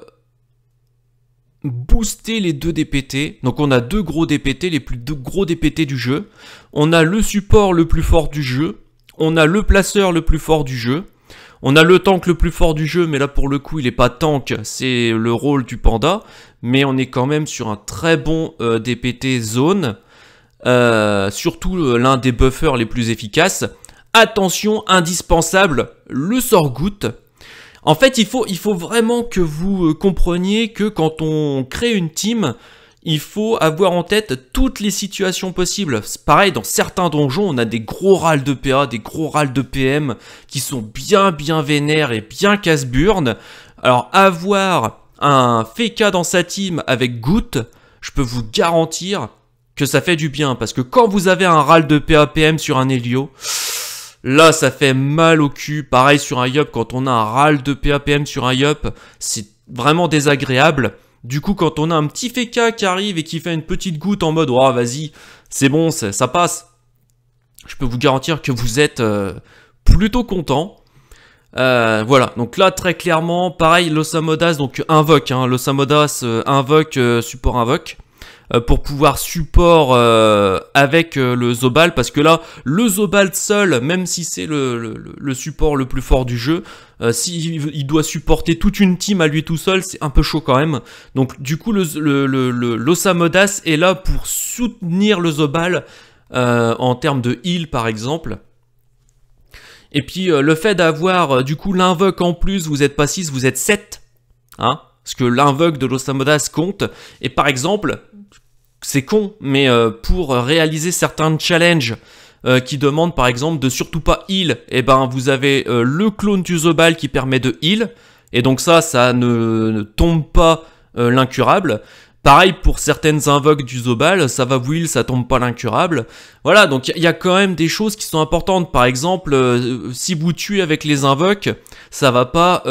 Speaker 1: booster les deux DPT. Donc on a deux gros DPT, les plus gros DPT du jeu. On a le support le plus fort du jeu. On a le placeur le plus fort du jeu. On a le tank le plus fort du jeu, mais là pour le coup il n'est pas tank, c'est le rôle du panda. Mais on est quand même sur un très bon euh, DPT zone. surtout l'un des buffers les plus efficaces attention indispensable, le sort goutte. En fait, il faut, il faut vraiment que vous euh, compreniez que quand on crée une team, il faut avoir en tête toutes les situations possibles. Pareil, dans certains donjons, on a des gros râles de PA, des gros râles de PM qui sont bien bien vénères et bien casse burne. Alors avoir un Feka dans sa team avec goutte, je peux vous garantir que ça fait du bien. Parce que quand vous avez un râle de PA PM sur un Helio, Là, ça fait mal au cul. Pareil sur un yop, quand on a un râle de PAPM sur un yop, c'est vraiment désagréable. Du coup, quand on a un petit féca qui arrive et qui fait une petite goutte en mode « Oh, vas-y, c'est bon, ça, passe », je peux vous garantir que vous êtes euh, plutôt content. Euh, voilà, donc là, très clairement, pareil, l'Osamodas, donc invoque, hein, l'Osamodas euh, invoque, support invoque. Euh, pour pouvoir support euh, avec euh, le Zobal parce que là le Zobal seul même si c'est le, support le plus fort du jeu s'il il doit supporter toute une team à lui tout seul c'est un peu chaud quand même donc du coup le l'Osamodas est là pour soutenir le Zobal en termes de heal par exemple et puis le fait d'avoir du coup l'invoque en plus, vous êtes pas 6, vous êtes 7. Hein parce que l'invoque de l'Osamodas compte. Et par exemple, c'est con, mais euh, pour réaliser certains challenges euh, qui demandent par exemple de surtout pas heal, et eh ben vous avez euh, le clone du Zobal qui permet de heal, et donc ça, ça ne, tombe pas l'incurable. Pareil pour certaines invoques du Zobal, ça va vous heal, ça tombe pas l'incurable. Voilà, donc il y, a quand même des choses qui sont importantes. Par exemple, si vous tuez avec les invoques, ça va pas,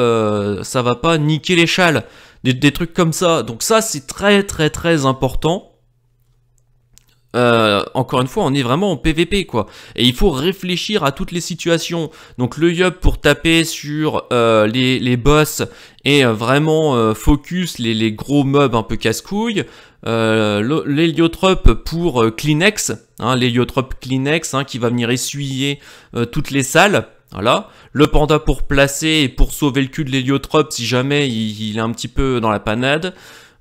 Speaker 1: ça va pas niquer les châles, des trucs comme ça. Donc ça, c'est très très très important. Euh, encore une fois, on est vraiment en PVP quoi. Et il faut réfléchir à toutes les situations. Donc le yup pour taper sur euh, les, les, boss et euh, vraiment focus les, les, gros mobs un peu casse-couilles. L'héliotrope pour Kleenex, hein, l'héliotrope Kleenex hein, qui va venir essuyer toutes les salles. Voilà. Le panda pour placer et pour sauver le cul de l'héliotrope si jamais il, il, est un petit peu dans la panade.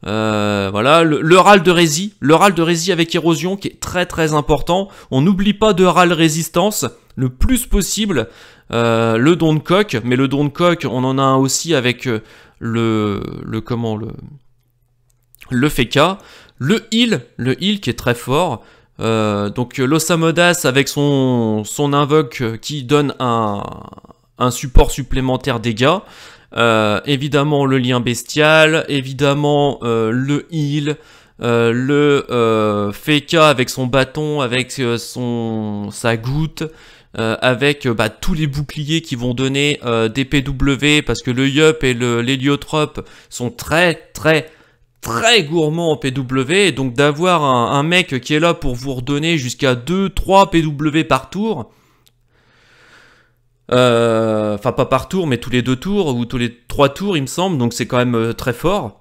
Speaker 1: Euh, voilà, le, le, râle de Résie. le râle de Résie avec érosion qui est très très important. On n'oublie pas de râle résistance le plus possible. Euh, le don de coq, mais le don de coq, on en a un aussi avec euh, le, le comment le le Feka le heal, le heal qui est très fort. Euh, donc l'Osamodas avec son son invoque qui donne un un support supplémentaire dégâts euh, évidemment le lien bestial, évidemment euh, le heal, euh, le Feka avec son bâton, avec son sa goutte, avec bah, tous les boucliers qui vont donner des PW parce que le Yup et l'héliotrope sont très très très gourmands en PW donc d'avoir un, un, mec qui est là pour vous redonner jusqu'à 2-3 PW par tour, euh, enfin, pas par tour, mais tous les deux tours ou tous les trois tours, il me semble. Donc c'est quand même euh, très fort.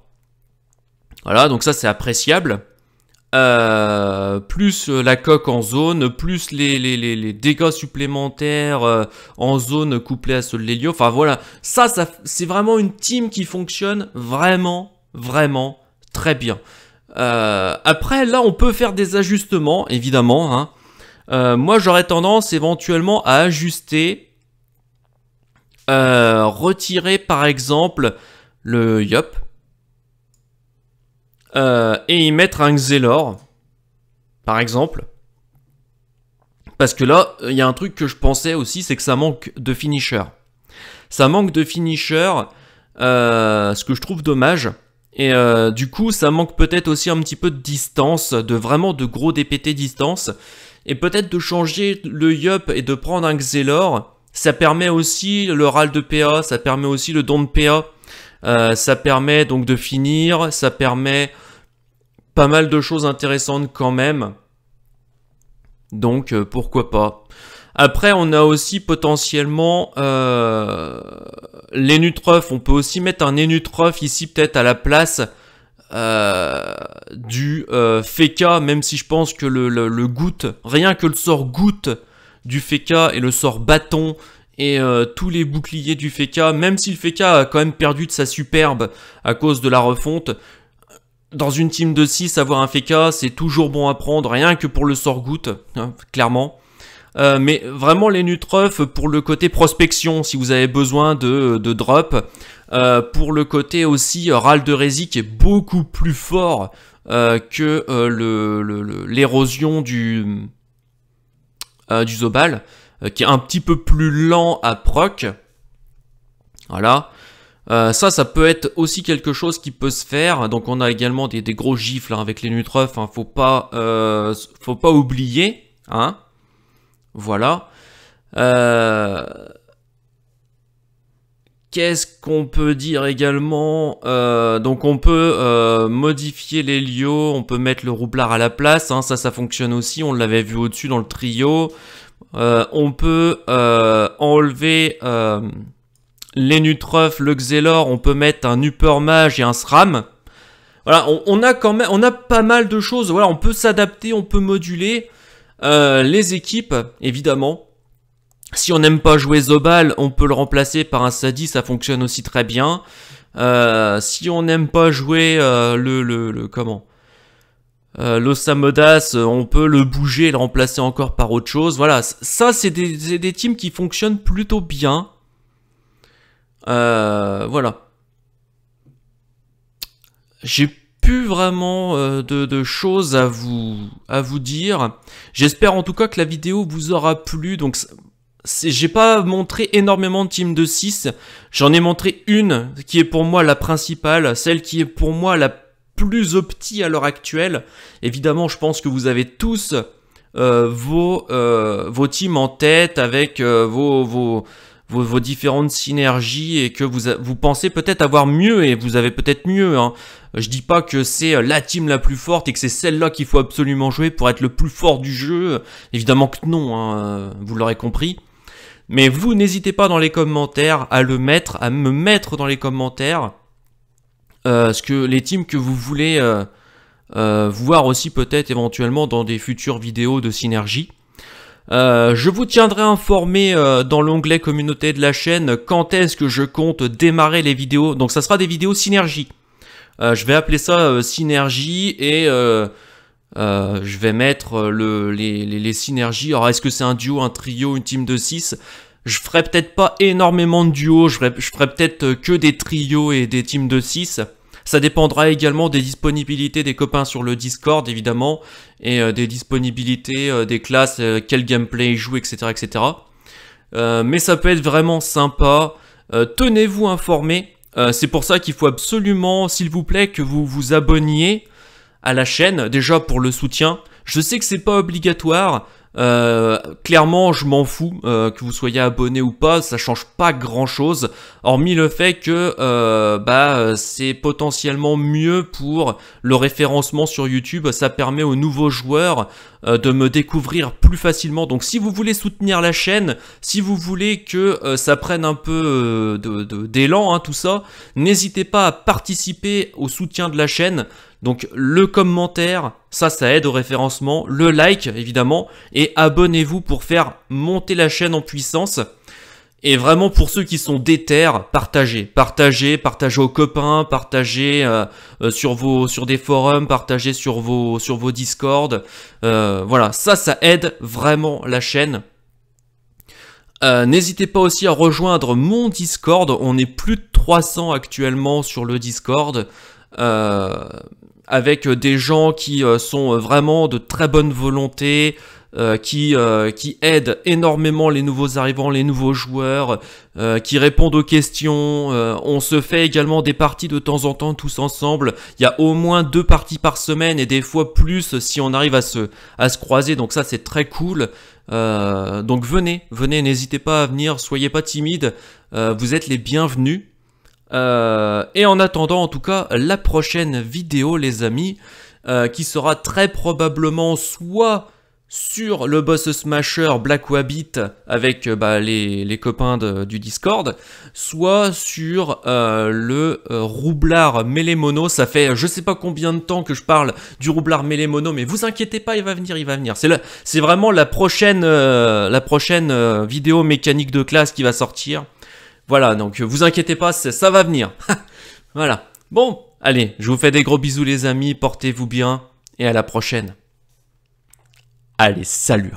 Speaker 1: Voilà, donc ça c'est appréciable. Euh, plus la coque en zone, plus les, les, dégâts supplémentaires en zone couplés à ce de Enfin voilà, ça, ça c'est vraiment une team qui fonctionne vraiment, vraiment très bien. après, là, on peut faire des ajustements, évidemment. Hein. moi, j'aurais tendance éventuellement à ajuster euh, retirer par exemple le Yop euh, et y mettre un Xelor par exemple. Parce que là, il y a un truc que je pensais aussi, c'est que ça manque de finisher. Ça manque de finisher, euh, ce que je trouve dommage. Et du coup, ça manque peut-être aussi un petit peu de distance, de vraiment de gros DPT distance. Et peut-être de changer le Yop et de prendre un Xelor ça permet aussi le RAL de PA, ça permet aussi le don de PA, euh, ça permet donc de finir, ça permet pas mal de choses intéressantes quand même. Donc euh, pourquoi pas. Après on a aussi potentiellement euh, On peut aussi mettre un énutreuf ici peut-être à la place euh, du euh, même si je pense que le, le, rien que le sort goutte du Feka et le sort bâton et euh, tous les boucliers du Feka, même si le Feka a quand même perdu de sa superbe à cause de la refonte, dans une team de 6, avoir un Feka, c'est toujours bon à prendre, rien que pour le sort goutte, hein, clairement. Euh, mais vraiment les nutrophes pour le côté prospection, si vous avez besoin de, de drop, euh, pour le côté aussi râle de rési qui est beaucoup plus fort que l'érosion le, du euh, du Zobal, euh, qui est un petit peu plus lent à proc. Voilà. Euh, ça, ça peut être aussi quelque chose qui peut se faire. Donc on a également des, gros gifles hein, avec les nutreufs. Hein. faut pas, faut pas oublier. Hein. Voilà. Euh, Qu'est-ce qu'on peut dire également euh, Donc on peut euh, modifier les lios, on peut mettre le roublard à la place, hein, ça ça fonctionne aussi, on l'avait vu au-dessus dans le trio. Euh, on peut enlever les nutreufs, le Xelor, on peut mettre un upper mage et un sram. Voilà, on, on, a quand même, on a pas mal de choses. Voilà, on peut s'adapter, on peut moduler les équipes, évidemment. Si on n'aime pas jouer Zobal, on peut le remplacer par un Sadi, ça fonctionne aussi très bien. Euh, si on n'aime pas jouer euh, le, le, le, comment euh, l'Osamodas, euh, on peut le bouger et le remplacer encore par autre chose. Voilà, ça c'est des, des, teams qui fonctionnent plutôt bien. voilà. J'ai plus vraiment de, de, choses à vous, à vous dire. J'espère en tout cas que la vidéo vous aura plu. Donc j'ai pas montré énormément de teams de 6. J'en ai montré une qui est pour moi la principale, celle qui est pour moi la plus opti à l'heure actuelle. Évidemment, je pense que vous avez tous euh, vos, euh, vos teams en tête avec euh, vos, vos, vos, différentes synergies et que vous, vous pensez peut-être avoir mieux et vous avez peut-être mieux. Hein. Je dis pas que c'est euh, la team la plus forte et que c'est celle-là qu'il faut absolument jouer pour être le plus fort du jeu. Évidemment que non, hein, vous l'aurez compris. Mais vous n'hésitez pas dans les commentaires à le mettre, à me mettre dans les commentaires euh, ce que les teams que vous voulez euh, euh, voir aussi peut-être éventuellement dans des futures vidéos de synergie. je vous tiendrai informé dans l'onglet communauté de la chaîne quand est-ce que je compte démarrer les vidéos. Donc ça sera des vidéos synergie. je vais appeler ça synergie et euh, je vais mettre euh, le, les, synergies. Alors, est-ce que c'est un duo, un trio, une team de 6 Je ferai peut-être pas énormément de duos, je ferai, peut-être euh, que des trios et des teams de 6. Ça dépendra également des disponibilités des copains sur le Discord, évidemment, et des disponibilités des classes, quel gameplay ils jouent, etc. etc. mais ça peut être vraiment sympa. Tenez-vous informés. c'est pour ça qu'il faut absolument, s'il vous plaît, que vous vous abonniez à la chaîne, déjà pour le soutien. Je sais que c'est pas obligatoire. Euh, clairement, je m'en fous euh, que vous soyez abonné ou pas, ça change pas grand chose, hormis le fait que euh, bah c'est potentiellement mieux pour le référencement sur YouTube. Ça permet aux nouveaux joueurs euh, de me découvrir plus facilement. Donc si vous voulez soutenir la chaîne, si vous voulez que euh, ça prenne un peu euh, d'élan, hein, tout ça, n'hésitez pas à participer au soutien de la chaîne. Donc le commentaire, ça ça aide au référencement, le like évidemment, et abonnez-vous pour faire monter la chaîne en puissance. Et vraiment pour ceux qui sont déter, partagez, partagez, partagez aux copains, partagez euh, euh, sur vos sur des forums, partagez sur vos sur vos discords. Euh, voilà, ça ça aide vraiment la chaîne. N'hésitez pas aussi à rejoindre mon Discord. On est plus de 300 actuellement sur le Discord. avec des gens qui sont vraiment de très bonne volonté, euh, qui, euh, qui aide énormément les nouveaux arrivants, les nouveaux joueurs, euh, qui répondent aux questions. on se fait également des parties de temps en temps tous ensemble. Il y a au moins deux parties par semaine et des fois plus si on arrive à se, à se croiser. Donc ça c'est très cool. donc venez, venez, n'hésitez pas à venir, soyez pas timide, vous êtes les bienvenus. et en attendant en tout cas la prochaine vidéo les amis, qui sera très probablement soit sur le boss smasher Black Wabbit avec euh, bah, les, les, copains du Discord, soit sur euh, le euh, roublard Mélémono. mono. Ça fait je sais pas combien de temps que je parle du roublard Mélémono, mais vous inquiétez pas, il va venir, il va venir. C'est vraiment la prochaine, la prochaine vidéo mécanique de classe qui va sortir. Voilà, donc vous inquiétez pas, ça va venir. voilà. Bon, allez, je vous fais des gros bisous les amis, portez-vous bien et à la prochaine. Allez, salut